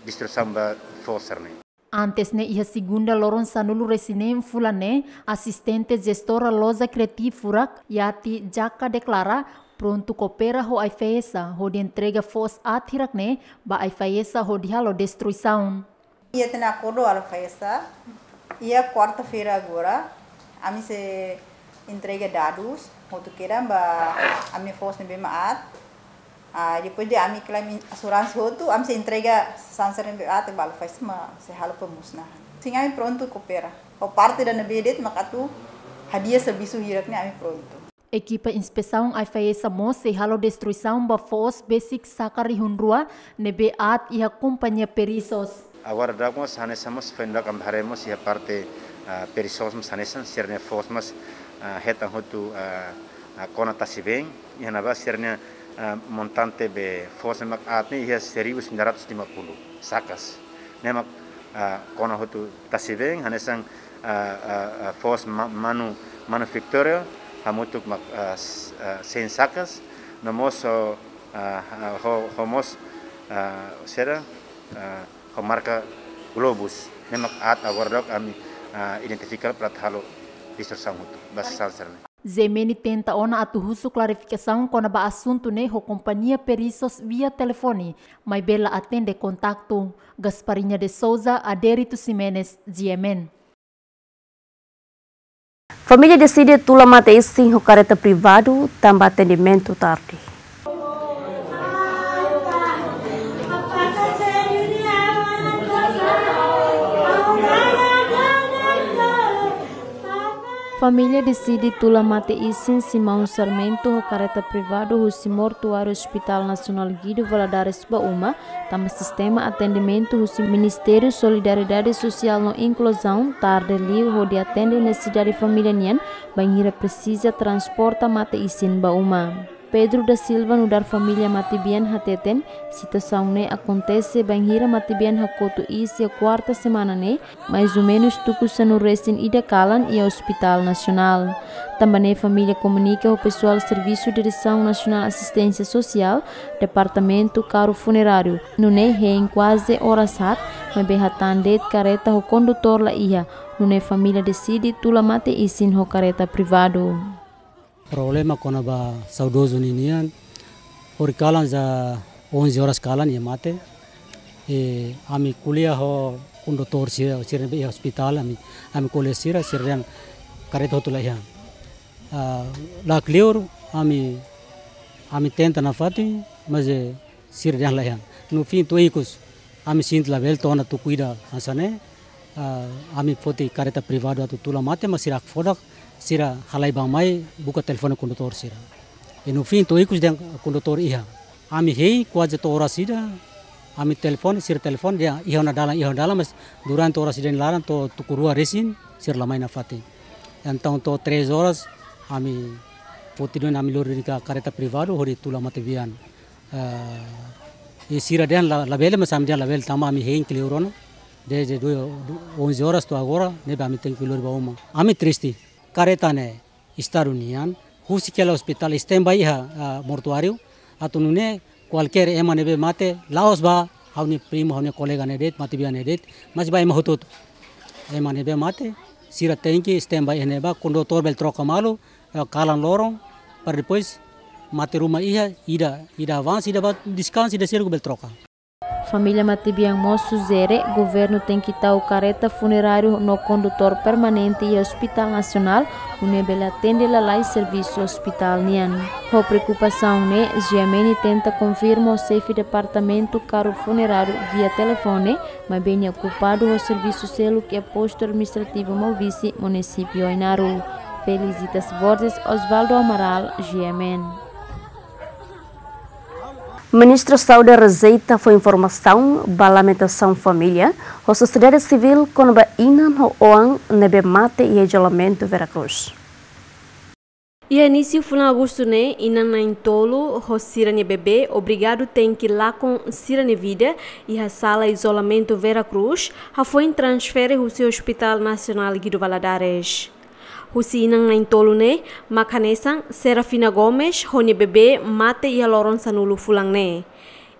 [SPEAKER 19] distro samba fosarne
[SPEAKER 18] Antes ne ia segunda loron sanulu resinem fulane asistente gestora loza furak yati jaka deklara prontu kopera ho aifesa ho di entrega fos atirakne ba aifesa ho dihalo destruisaun.
[SPEAKER 10] Ia tena kodo alfaesa ia quarta-feira agora, a mim se entrega dados, outro que ba a minha força bem maat. Ah, e depois de a mim claim assurance outro, a mim se entrega sansarin bem maat, balo faz ma se halo pemusnahan. a mim pronto coopera. O parte da nebedit makatu hadiah sebisu hiraknya e a mim pronto.
[SPEAKER 18] Equipa inspeção ai Samo se halo destruição ba force basic sakari e hunrua nebe at iha companhia perisos.
[SPEAKER 19] Agora dragons hanesamos fendak amharemos ia parte ah, perisosmos hanesan serne fosmas hetan ah, hutu ah, konatasi bem ia naba serne montante be fosmak atni ia seribus minaratus lima puluh sakas nemak kona hotu tasi bem hanesan fos manu manufacturer hamutuk mak sen sakas nomos homos será Komarka Globus, memang at dok ami uh, ah, identifikal plat halo distorção muito, basta sancerme.
[SPEAKER 18] Zemeni tenta ona atu husu clarificação kona ba asuntu ne ho kompania perisos via telefoni mai bela atende kontaktu gasparinya de Souza Aderito Simenes, Ziemen.
[SPEAKER 2] Familia decide tula mate sim o tambah privado, tamba atendimento tarde.
[SPEAKER 15] Família decide tula mate isin Simão Sarmento ho careta privado ho simor tuário Hospital Nacional Guido Valadares Bauma, tama sistema atendimento ho Ministério Solidariedade Social no Inclusão, tarde li ho de atende necessidade família nian, banheira precisa transporta mate isin Bauma. Pedro da Silva no dar família Matibian hateten, situação ne né, acontece bem hira Matibian hakoto isso a quarta semana ne, né, mais ou menos tuku sanu restin ida kalan e Hospital Nacional. Também a família comunica o pessoal Serviço de Direção Nacional Assistência Social, Departamento Caro Funerário, no ne né, hein quase horas hat, mas bem hatandet careta o condutor la ia, no ne família decide tula mate isin ho careta privado.
[SPEAKER 20] problema kona ba saudozo ninian ori kalan za 11 horas kalan ya mate e ami kuliah ho kundo tor sira sira be hospital ami ami kuliah sira sira karet hotu lah lak liur ami ami tenta nafati maze sir yang layan nu fin tu ikus ami sint la bel tona tu kuida hasane ami foti kareta privado tu tula mate masirak fodak sira halai bang mai buka telefone condutor sira inu fin to ikus deng condutor iha ami hei kuaje to ora sida ami telefone sira telefone dia iha na dalam iha dalam mas duran to ora sida laran to tukurua resin sira lamai na fati to 3 horas ami potidon ami lor ka kareta privado hori tula mativian e eh, sira den la labele mas am dia labele tama ami hein kleurono desde 11 horas to agora ne ba ami tem que lor ami triste karetane istarunian husikel hospital istembai ha mortuariu atunune kualker emane be mate laos ba hauni prim haune kolega ne det matibi ne det masba em hotut emane be mate sira tenki istembai ene ba kundo torbel trokamalu kalan lorong par depois mate rumah iha ida ida avans ida ba diskans ida sirku bel troka Família
[SPEAKER 15] Matibianmo Zere, governo tem quitar o careta funerário no condutor permanente e Hospital Nacional, onde ele atende lá e serviço hospital nian. Com preocupação, né, Giameni tenta confirmar o safe departamento caro funerário via telefone, mas bem ocupado o serviço selo que é posto administrativo Malvice, município Ainaru. Felicitas Borges, Osvaldo Amaral, Giameni.
[SPEAKER 2] Ministro Saúde rejeita foi informação balamentação família, a sociedade civil com Inan Oan Nebemate e isolamento Veracruz.
[SPEAKER 1] E início foi em agosto, né? E na Naintolo, o Sirane Bebê, obrigado tem que lá com Sirane Vida e a sala isolamento Veracruz, a foi em transferir o seu Hospital Nacional Guido Valadares. Husi nang nain tolu ne, makanesang Serafina Gomes honi bebe mate ia loron sanulu fulang ne.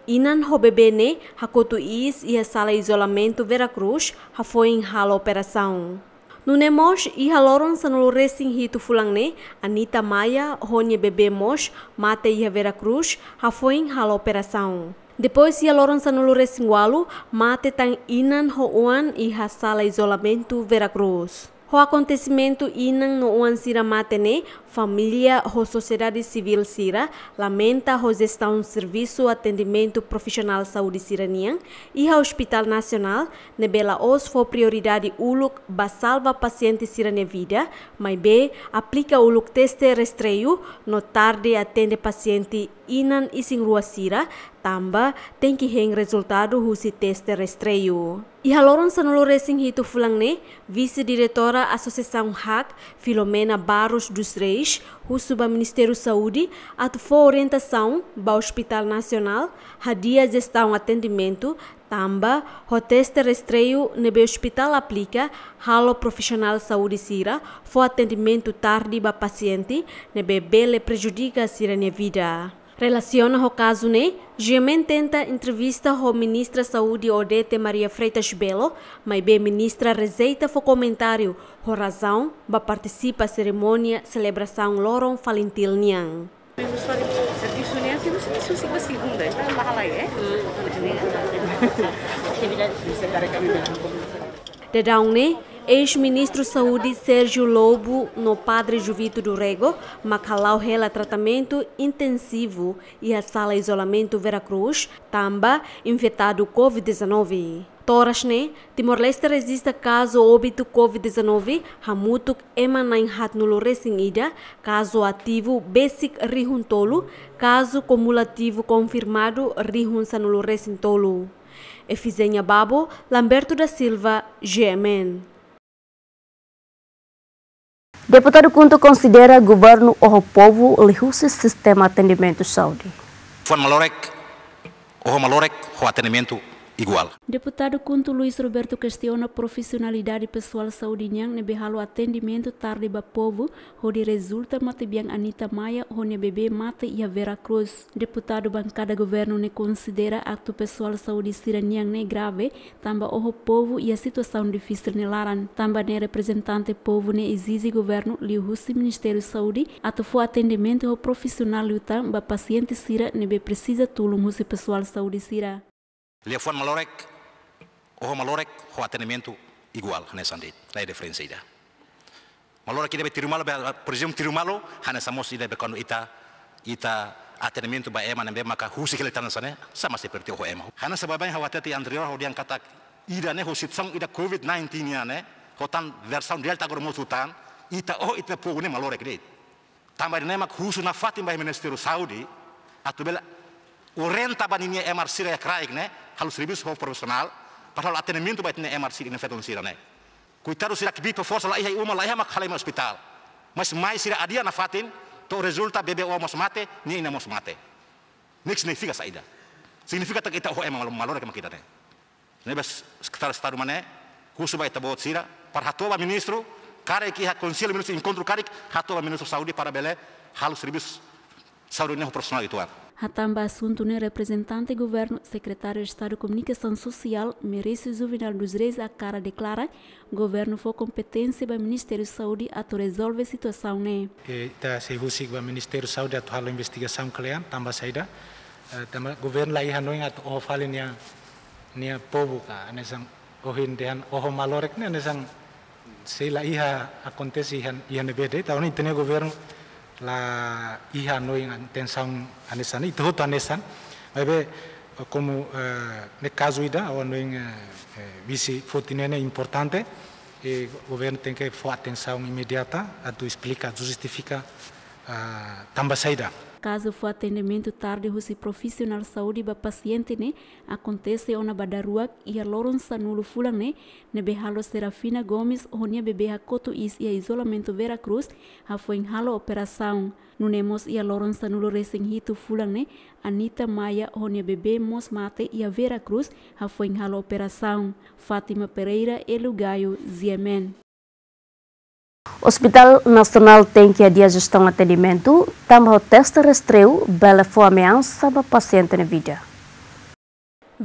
[SPEAKER 1] Inan ho bebe ne, hakotu is ia sala isolamento Veracruz, Hafoin foi em operação. Nune mos ia loron sanulu racing hito fulang ne, Anita Maia honi bebe mos mate ia Veracruz, Hafoin foi operação. Depois ia loron sanulu resingualu, mate tan inan ho oan ia sala isolamento Veracruz o acontecimento inan no ansira matene Família ou sociedade civil Sira lamenta os está um serviço atendimento profissional saúde siranian e a Hospital Nacional nebela os foi prioridade uluk salvar paciente sirane vida, mas b aplica uluk teste restreio no tarde atende paciente inan e rua sira tamba tem que ter resultado husi teste restreio. E a Loron resing hitu fulang ne, vice-diretora Associação HAC, Filomena Barros dos Reis, país, o Subministério da Saúde ativou orientação para o Hospital Nacional, radias estão atendimento, tamba, o teste restreio nebe hospital aplica, halo profissional saúde sira, for atendimento tarde para paciente, nebe bele prejudica sira na vida. Relaciona o caso, né? Germain tenta entrevista ao ministra da Saúde Odete Maria Freitas Belo, mas bem ministra rejeita o comentário. Por razão, ba participa a cerimônia celebração Loron Falentil Nyan. Mas
[SPEAKER 10] serviço disse
[SPEAKER 1] Dedão, né? Ex-ministro Saúde Sérgio Lobo, no Padre Juvito do Rego, Macalau rela tratamento intensivo e a sala isolamento Veracruz, Tamba, infectado Covid-19. Torasne, Timor-Leste resiste caso óbito Covid-19, Hamutuk Emanain Hatnulu ida, caso ativo Basic Rihuntolo, caso cumulativo confirmado Rihunsanulu Resintolo. Efizenha Babo, Lamberto da Silva, GMN.
[SPEAKER 2] Deputado Cunto considera governo ou povo lihuse sistema atendimento saúde.
[SPEAKER 6] Fuan malorek, ou malorek, ou atendimento igual.
[SPEAKER 21] Deputado Cunto Luiz Roberto questiona a profissionalidade pessoal saudinhã nebe halo atendimento tarde ba povo, onde resulta mate Anita Maia, onde bebê mate e a Vera Cruz. Deputado bancada governo ne considera ato pessoal saúde siranhã ne grave, tamba o povo e a situação difícil ne laran. Tamba ne representante povo ne exige governo liu husi Ministério de Saúde, ato for atendimento o profissional lutam ba paciente sira nebe precisa tulum husi pessoal saúde sira.
[SPEAKER 6] fuan malorek, o malorek, ho atendimento igual nessa dita, na diferencia ida. Malora kita betir malo, por exemplo, tiru malo, hanya sama sih kono ita ita atendimento ba ema nembe maka husi kele tanah sana sama seperti ho ema. Hanya sebab ha khawatir anterior ho yang kata ida ne ho sitsang ida covid 19 ya ne ho tan versan delta gormo sutan, ita oh ita pogo ne malora Tambah ne mak husu na fatim ba Saudi atau bela o renta baninha MR sira ne né halus ho profesional profesional. atene mintu bait ne MR sira feton sira Kui coitado sira kibi to força iha ia uma lá ia ma hospital mas mai sira adia na fatin to resulta bebe o mos mate ni ina mos mate nik significa saida signifika ta kita ho emang malora kema kita ne nebes sekitar estado mané kusu baita bot sira para hatoba ministro cara que ha conselho ministru encontro hatu ba ministru saudi para halus halo saudi ne ho profesional itu ar
[SPEAKER 21] Hatamba Assunto, né, representante governo, secretário de Estado de Comunicação Social, Maurício Juvenal dos Reis, a cara declara governo foi competência do Ministério da Saúde a resolver a situação. Né?
[SPEAKER 16] Está se busca o Ministério da Saúde a investigação cliente, também saída. Eh, também governo lá em Hanoi, a falinha nia povo ka anesang ohin dehan oho malorek ne anesang sila iha acontece ihan ihan bede tawni tene governo la hija no atenção a nessan e tudo a nessan mas é como eh, no caso ida eh, ou eh, no vice fortinene importante e o governo tem que fazer atenção imediata a tu explica justifica uh, também saída
[SPEAKER 21] caso for atendimento tarde se profissional saúde para paciente ne né? acontece ona e a loron sanulo fulan né? ne ne behalo Serafina Gomes honia bebe hakoto is ia isolamento Veracruz a foi em halo operação nunemos ia loron sanulo recém hito fulan né? Anita Maia honia bebe mos mate ia Veracruz a foi em halo operação Fátima Pereira e Lugaio Ziemen
[SPEAKER 2] o Hospital Nacional tem que a gestão atendimento, também o teste rastreio, bela foi ameaça para paciente na vida.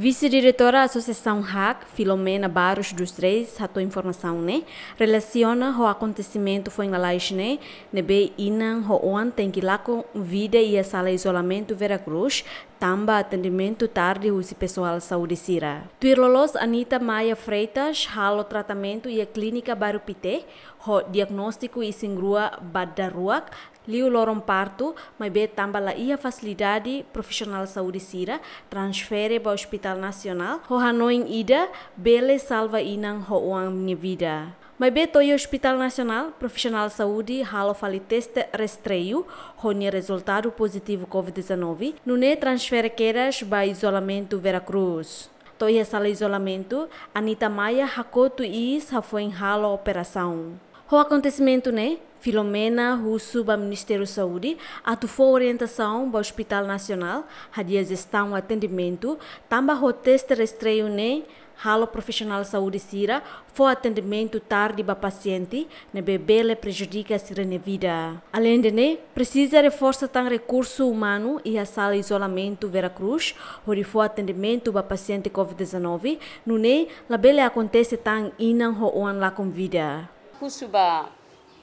[SPEAKER 1] Vice-diretora da Associação RAC, Filomena Barros dos Três, a tua informação, né? Relaciona o acontecimento foi em Lalaix, né? Nebe inan o ontem que lá com vida e a sala isolamento Veracruz, tamba atendimento tarde o pessoal saúde sira. Tuirlolos Anita Maia Freitas, halo tratamento e a clínica Barupité, o diagnóstico e singrua Badaruak, liu lorong parto mai be tambah la ia fasilidade profissional saúde sira transfere ba hospital nacional ho hanoing ida bele salva inang ho uang minha vida Mai beto e Hospital Nacional Profissional Saúde halo fali teste restreio, honi resultado positivo COVID-19, nune transfere queras ba isolamento Veracruz. Toia sala isolamento, Anita Maia hakotu is foi halo operação. O acontecimento, né? Filomena Russo, do Ministério da Saúde, atufou orientação para o Hospital Nacional, está estão atendimento, também o teste restreio, né? Halo profissional saúde sira, foi atendimento tarde para paciente, ne bebê le prejudica a ne vida. Além de ne, né? precisa reforçar tan recurso humano e a sala isolamento Veracruz, onde foi atendimento para paciente COVID-19, no ne, né? la bele acontece tan inan ho on la convida
[SPEAKER 22] husuba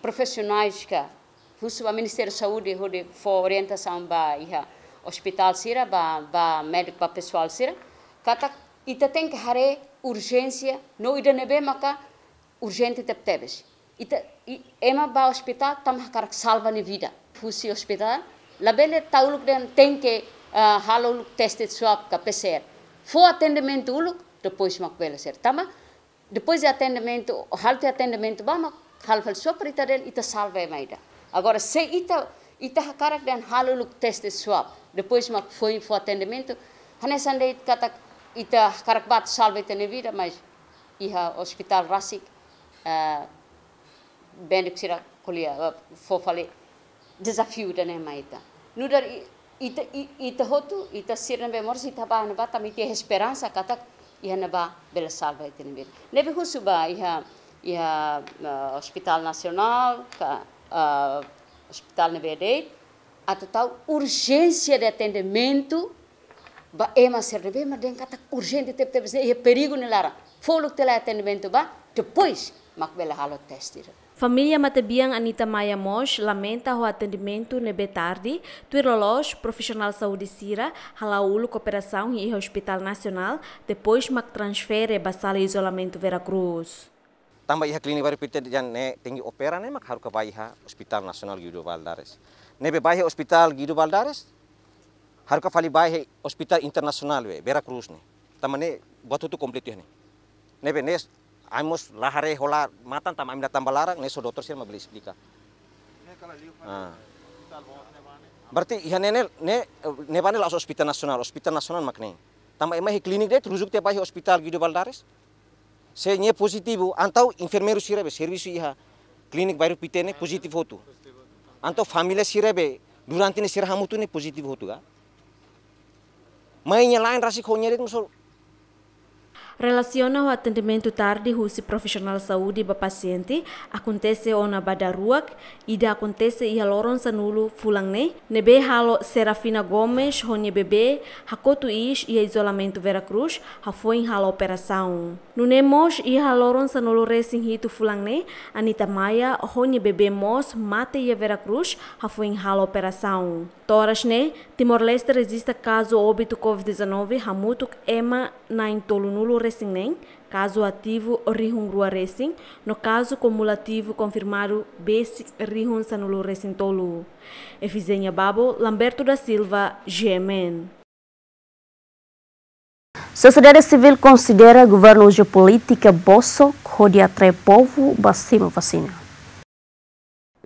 [SPEAKER 22] profissionaiska husuba Ministério da Saúde hode for orientação ba iha hospital sira ba médico ba pessoal sira kata ita tem que haver urgência Não ida nebe maka urgente teptebes ita ema ba hospital tam karak salva ni vida fusi hospital labele tauluk den tem que uh, ah, haloluk tested swab ka peser fo atendimento uluk depois mak bela ser tama depois de atendimento, half atendimento, vamos half só para ele itaren ita salve maida. Agora se ita ita hakarak dan o teste swab, depois mak foi foi atendimento, hanesande it kata ita cara bat salve tene vida, mas o hospital rasik uh, eh, bendik sira kulia uh, eh, fofale desafio da dane né, maita. Nudar ita ita hotu ita sirna memor ita bahana batam tem esperança katak ihanaba belasal baitin bir nebe husuba iha iha uh, hospital nacional ka uh, hospital nebe a total urgência de atendimento ba ema sernebe mas den kata urgente tep tep se perigo nilara foluk tela atendimento ba depois mak bela halo testira Família
[SPEAKER 1] Matabiang Anita Maia Mosh lamenta o atendimento nebe tarde, Tuirolos, profissional saúde Sira, Halaúlo Cooperação e Hospital Nacional, depois mac transfere basala isolamento Veracruz.
[SPEAKER 7] Tambah iha clínica repita de jan ne tinggi opera ne né? mak haru baiha Hospital Nasional Guido Valdares. Nebe baiha Hospital Guido Valdares, haru fali baiha Hospital Internasional we eh, Veracruz ne. Tambah ne buat tu komplit ne. Nebe ne Amos lahare hola matan tam amda larang ne so sih mau mabeli splika. Berarti ihan ne ne ne bane la hospital nasional, hospital nasional makne. Tamba emai klinik de rujuk tiap ahi hospital gido gitu baldares. Se nye positivo antau enfermeiro sirebe servisu iha klinik baru pitene positif hotu. Antau família sirebe durante ne sirhamutu ne positif hotu ga. Mainnya lain rasik honya de musuh
[SPEAKER 1] relaciona o atendimento tarde husi profesional saúde ba paciente acontece ona bada ruak ida acontece ia e loron fulang ne nebe halo Serafina Gomes honi bebe hakotu ish ia e isolamento Vera Veracruz ha foi halo operação nune mos ia e haloron sanulo resin hito ne Anita maya honi bebe mos mate Vera Veracruz ha foi halo operação Тограшне Timor Leste резисtă caso óbito COVID-19 hamutuk ema na intolunulu resinen, caso ativo rihungrua resin, no caso cumulativo confirmado basic rihun sanulu resintolu. Efizenha Babo, Lamberto da Silva, GMN.
[SPEAKER 2] Sociedade civil considera governo geopolítica bosso, rodia tre povo, bacima vacina.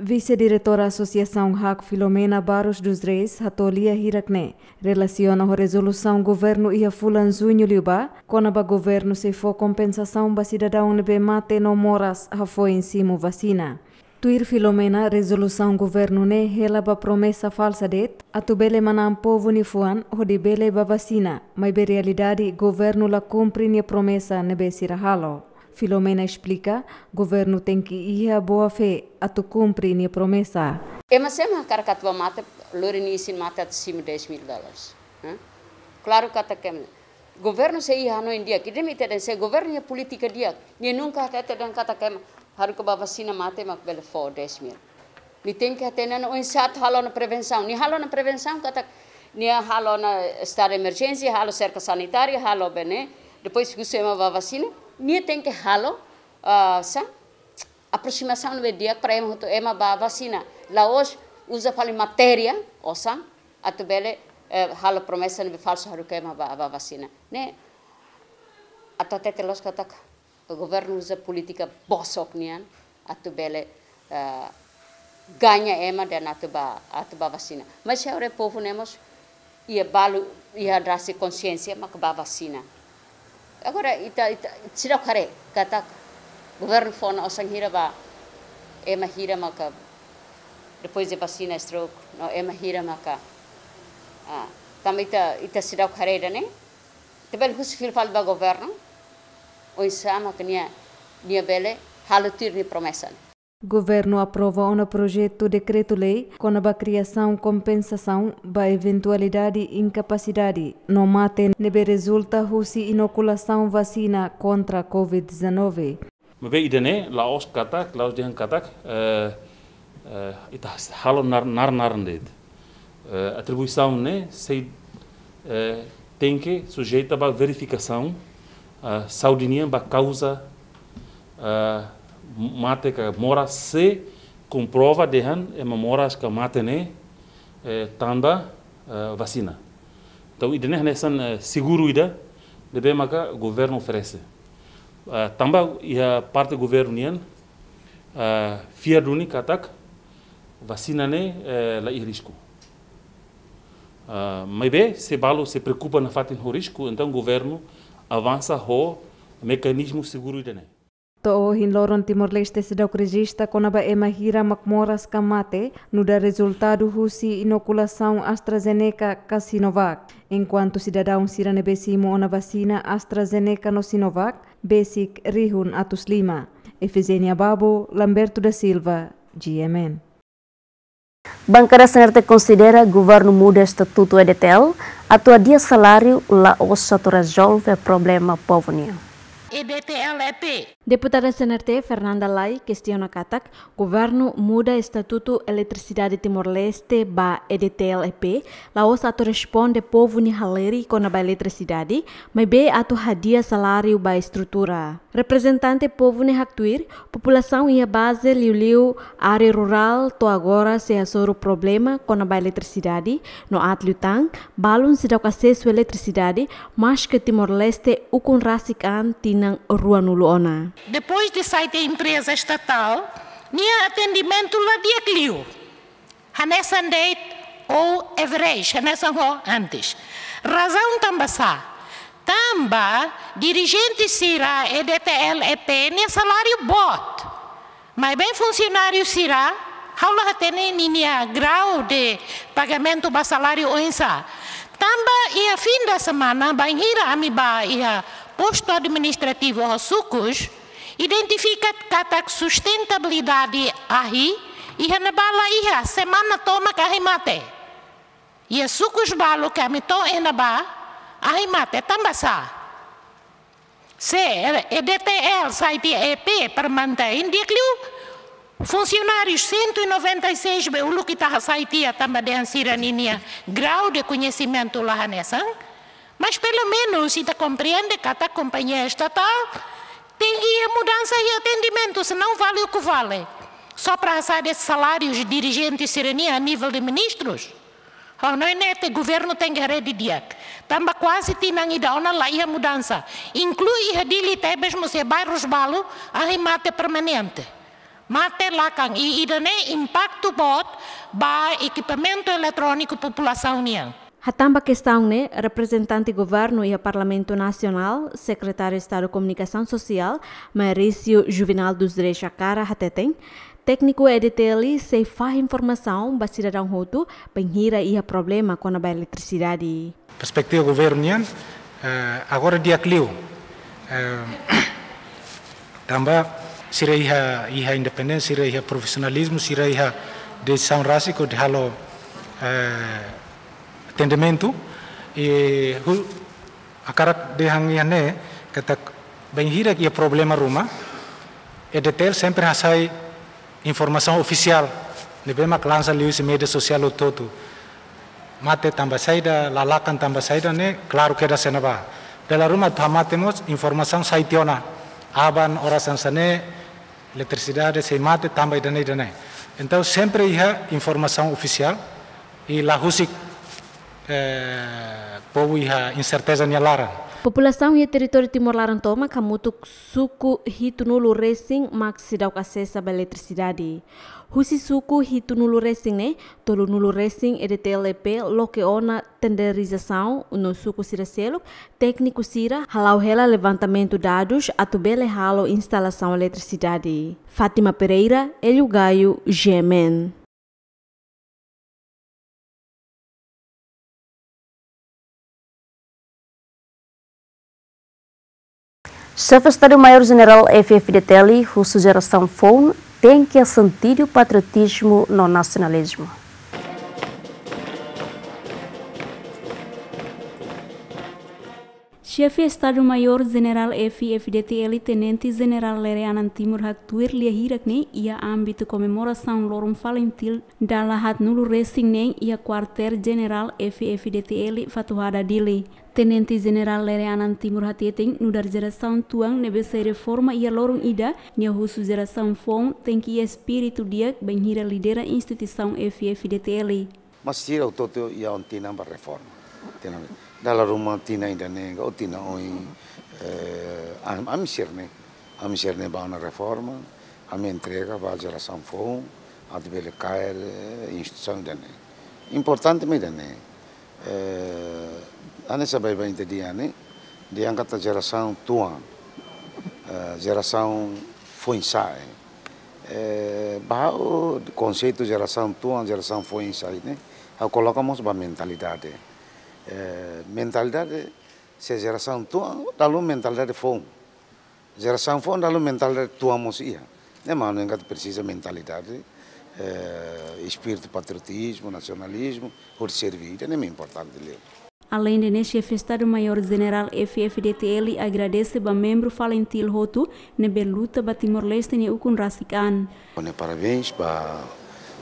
[SPEAKER 23] Vice-diretora Associação RACO Filomena Barros dos Reis, Ratolia Hirakne, relaciona a resolução governo e a fulanzunho liuba, o governo se for compensação ba cidadão lebe mate no moras a foi em cima vacina. Tuir Filomena, resolução governo ne relaba promessa falsa det, atubele manam povo ni fuan, hodibele ba vacina, mas be realidade governo la cumpre ne promessa nebe sirahalo. Filomena explica, o governo tem que ir à boa fé tu cumprir a promessa.
[SPEAKER 22] É mas é uma cara que vai matar, Lorena e mata acima de 10 mil dólares. Hm? Claro que até que governo se ia no India, que demi ter se governo e política dia, nem nunca até ter dan kata kem haru ke vacina mate mak bel for 10 mil. Ni tem que ter nan um sat halo na prevenção, ni halo na prevenção kata ni halo na uh, estado de emergência, halo cerca sanitária, halo bene, depois que o sema vacina, minha tem que halo uh, sa aproximação no dia para ema to ema ba vacina lá hoje usa fala matéria ou sa atubele uh, halo promessa no falso haru que ema ba, vacina né atate telos katak o governo usa política bosok nian atubele uh, ganha ema dan atuba atuba vacina mas é o povo nemos ia balu ia dar-se consciência mas que ba vacina agora ita ita sidak kare katak governo fona osang hira ba ema hira maka depois de vacina stroke no ema hira maka ah tam ita ita sira kare dane tebel hus fil fal ba governo o insama kania nia bele halutir ni promesan
[SPEAKER 23] Governo aprova um projeto de decreto-lei com a criação compensação para eventualidade e incapacidade. No mate, nebe resulta husi inoculação vacina contra COVID-19.
[SPEAKER 12] Mabe idene, laos katak, laos dihan katak, uh, uh, ita halo nar nar narned. Eh, atribuição, né, se, tem que sujeita para verificação, uh, saudinian para causa, mate ka mora se comprova dehan e mora ka mate ne eh, tanda eh, vacina. Então, idene hanesan eh, seguro ida debe maka governo oferece. Uh, tamba ia parte governo nian uh, fia duni katak vacina ne eh, la i Uh, mas bem, se balo se preocupa na fatin risco, então o governo avança o mecanismo seguro ida ne.
[SPEAKER 23] To hinloron Timor Leste sedocrigista conaba emahira macmoras camate no dá resultado rusi inoculação AstraZeneca ca Sinovac. Enquanto cidadão sirane besimo ona vacina AstraZeneca no Sinovac, basic rihun atus lima. Efizenia Babo, Lamberto da Silva, GMN.
[SPEAKER 2] Bancada senarte considera governo muda estatuto EDTL, atua dia salário laos to resolve problema povo
[SPEAKER 24] EBTLEP.
[SPEAKER 1] Deputada CNRT Fernanda Lai questiona Katak, governo muda Estatuto Eletricidade Timor-Leste ba EDTLEP, laos ato responde povo ni haleri kona ba eletricidade, mas be ato hadia salário ba estrutura. Representante povo ni haktuir, população ia base liu-liu área rural to agora se assoro problema kona ba eletricidade, no atliutang, balun se dá acesso à eletricidade, mas que Timor-Leste ukun rasikan tin nang rua nuluona.
[SPEAKER 24] Depois de sair da empresa estatal, minha atendimento lá dia clio. Hanesan ou average, hanesan ho antes. Razão tambassá. Tamba, dirigente Sira, EDTL, EP, nem salário bot. Mas bem funcionário Sira, aula tem minha grau de pagamento para salário onça. Tamba ia fim da semana, banhira a mim ia posto administrativo Rossucos, identifica cata que sustentabilidade aí e renabala ira semana toma que arremate. E a é sucos balo que amitou enabá arremate é tambassa. Se EDTL é, sai de EP para manter indicliu, Funcionários 196, o Luquita Saitia também de Ansiraninia, grau de conhecimento lá nessa. Mas pelo menos se ainda compreende que cada companhia estatal tem que a mudança e atendimento, senão vale o que vale. Só para assar esses salários de dirigente e serenia a nível de ministros? Ao oh, não é neto, o governo tem que rede diak. Tamba quase tinang idaona lá e a mudança. Inclui a é mesmo se bairros balo, a remate permanente. Mate lacan e nem impacto bot, ba equipamento eletrônico população união.
[SPEAKER 1] Hatamba questão né, representante governo e do Parlamento Nacional, secretário de Estado de Comunicação Social, Maurício Juvenal dos Direitos Cara Hateten, técnico é EDTL se faz informação para cidadão roto, penhira e problema com a
[SPEAKER 16] eletricidade. Perspectiva do governo, uh, eh, agora dia clio. Uh, também a independência, sira iha profissionalismo, sira de decisão rásico de halo uh, tendemento e hu, akara de de hangiane kata benhira que problema ruma e detail sempre hasai informação bema klansa liu lius media sosial o todo mate tambah saida lalakan tamba saida ne klaru keda senaba dela ruma mos informasi saitiona aban orasan sansane elektrisidade se mate tambah dane dane então sempre ia informasi oficial e la husik Eh,
[SPEAKER 1] População e território timor toma camutuk suku hitunulu racing dá o acesso à eletricidade. Husi suku hitunulu racing ne, tolu nulu racing e TLP loke ona tenderização no suku sira selo, técnico sira halau hela levantamento dados atubele halo instalação eletricidade. Fátima Pereira, Elio Gaio,
[SPEAKER 12] Gemen.
[SPEAKER 2] Chefe-Estado-Maior General F.F. de Tele, geração FON tem que sentir o patriotismo no nacionalismo.
[SPEAKER 21] Chefe Estado-Maior General FFDTL Tenente General Lereanan Timur Haktuir liahirakne a âmbito comemoração lorum falentil da lahat nulu resignen a quartel General FFDTL Fatuhada Dili. Tenente General Lereanan Timur Hateteng dar geração tuang nebe se reforma ia lorong ida, nia husu geração fong tem que ia espírito dia benhira lidera instituição FFDTL.
[SPEAKER 25] Mas tira o toto ia ontina para reforma. Tina, dala rumah tina ida nega, o tina oi eh, am sirne, am sirne ba na reforma, am entrega ba geração fong, a bele eh, instituição ida Importante me ida nega. Eh, bem Ana Isabel Indiani, é a geração tua, geração eh, Funsai. o eh, conceito de geração tua, geração Funsai, né? Eu colocamos a mentalidade. É, eh, mentalidade, se a geração tua, dá uma mentalidade fome. Geração fome, dá uma mentalidade tua mocia. Né, mano? Ainda precisa mentalidade. É, espírito patriotismo, nacionalismo, por servir, não é importante ler.
[SPEAKER 21] Além de neste Estado-Maior General FFDTL agradece ao membro Falentil Roto na luta para Timor-Leste e Ukun Rasikan.
[SPEAKER 25] Parabéns para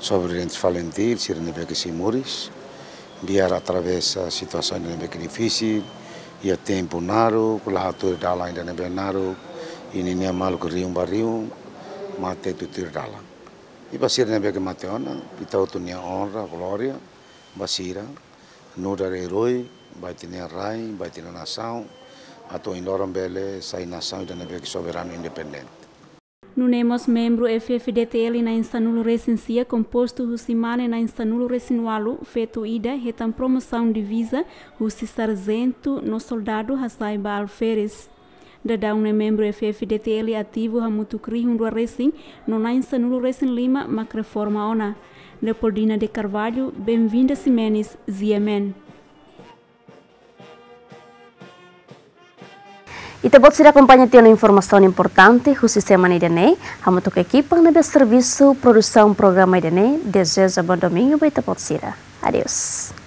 [SPEAKER 25] sobreviventes Falentil, Sir Nebeca Simores, biar através da situação de Nebeca difícil, e a tempo naro, pela altura da lá ainda Nebeca naro, e nem é mal que rio barrio, mate tu tir lá. E para Sir Nebeca mateona, pitau tu honra, glória, basira, nudar herói, Baitine Rai, Baitine Nação, ato em Lorambele, sai nação e Danabek soberano é independente.
[SPEAKER 21] No membro FFDTL na Insanulo recensia composto Russimane na Insanulo Recinualo, feito ida, retam promoção de visa, Russi Sargento, no soldado Hassaiba Alferes. Dada um membro FFDTL ativo Hamutu do Recin, no na Insanulo Recin Lima, macreforma ona. Leopoldina de Carvalho, bem-vinda Simenes, Ziemen.
[SPEAKER 2] E те боци да компањата на информационни importante, do sistema IDNE, a motoca equipa na serviço produção programa IDNE, deseja bom domingo e te botsira. Adeus.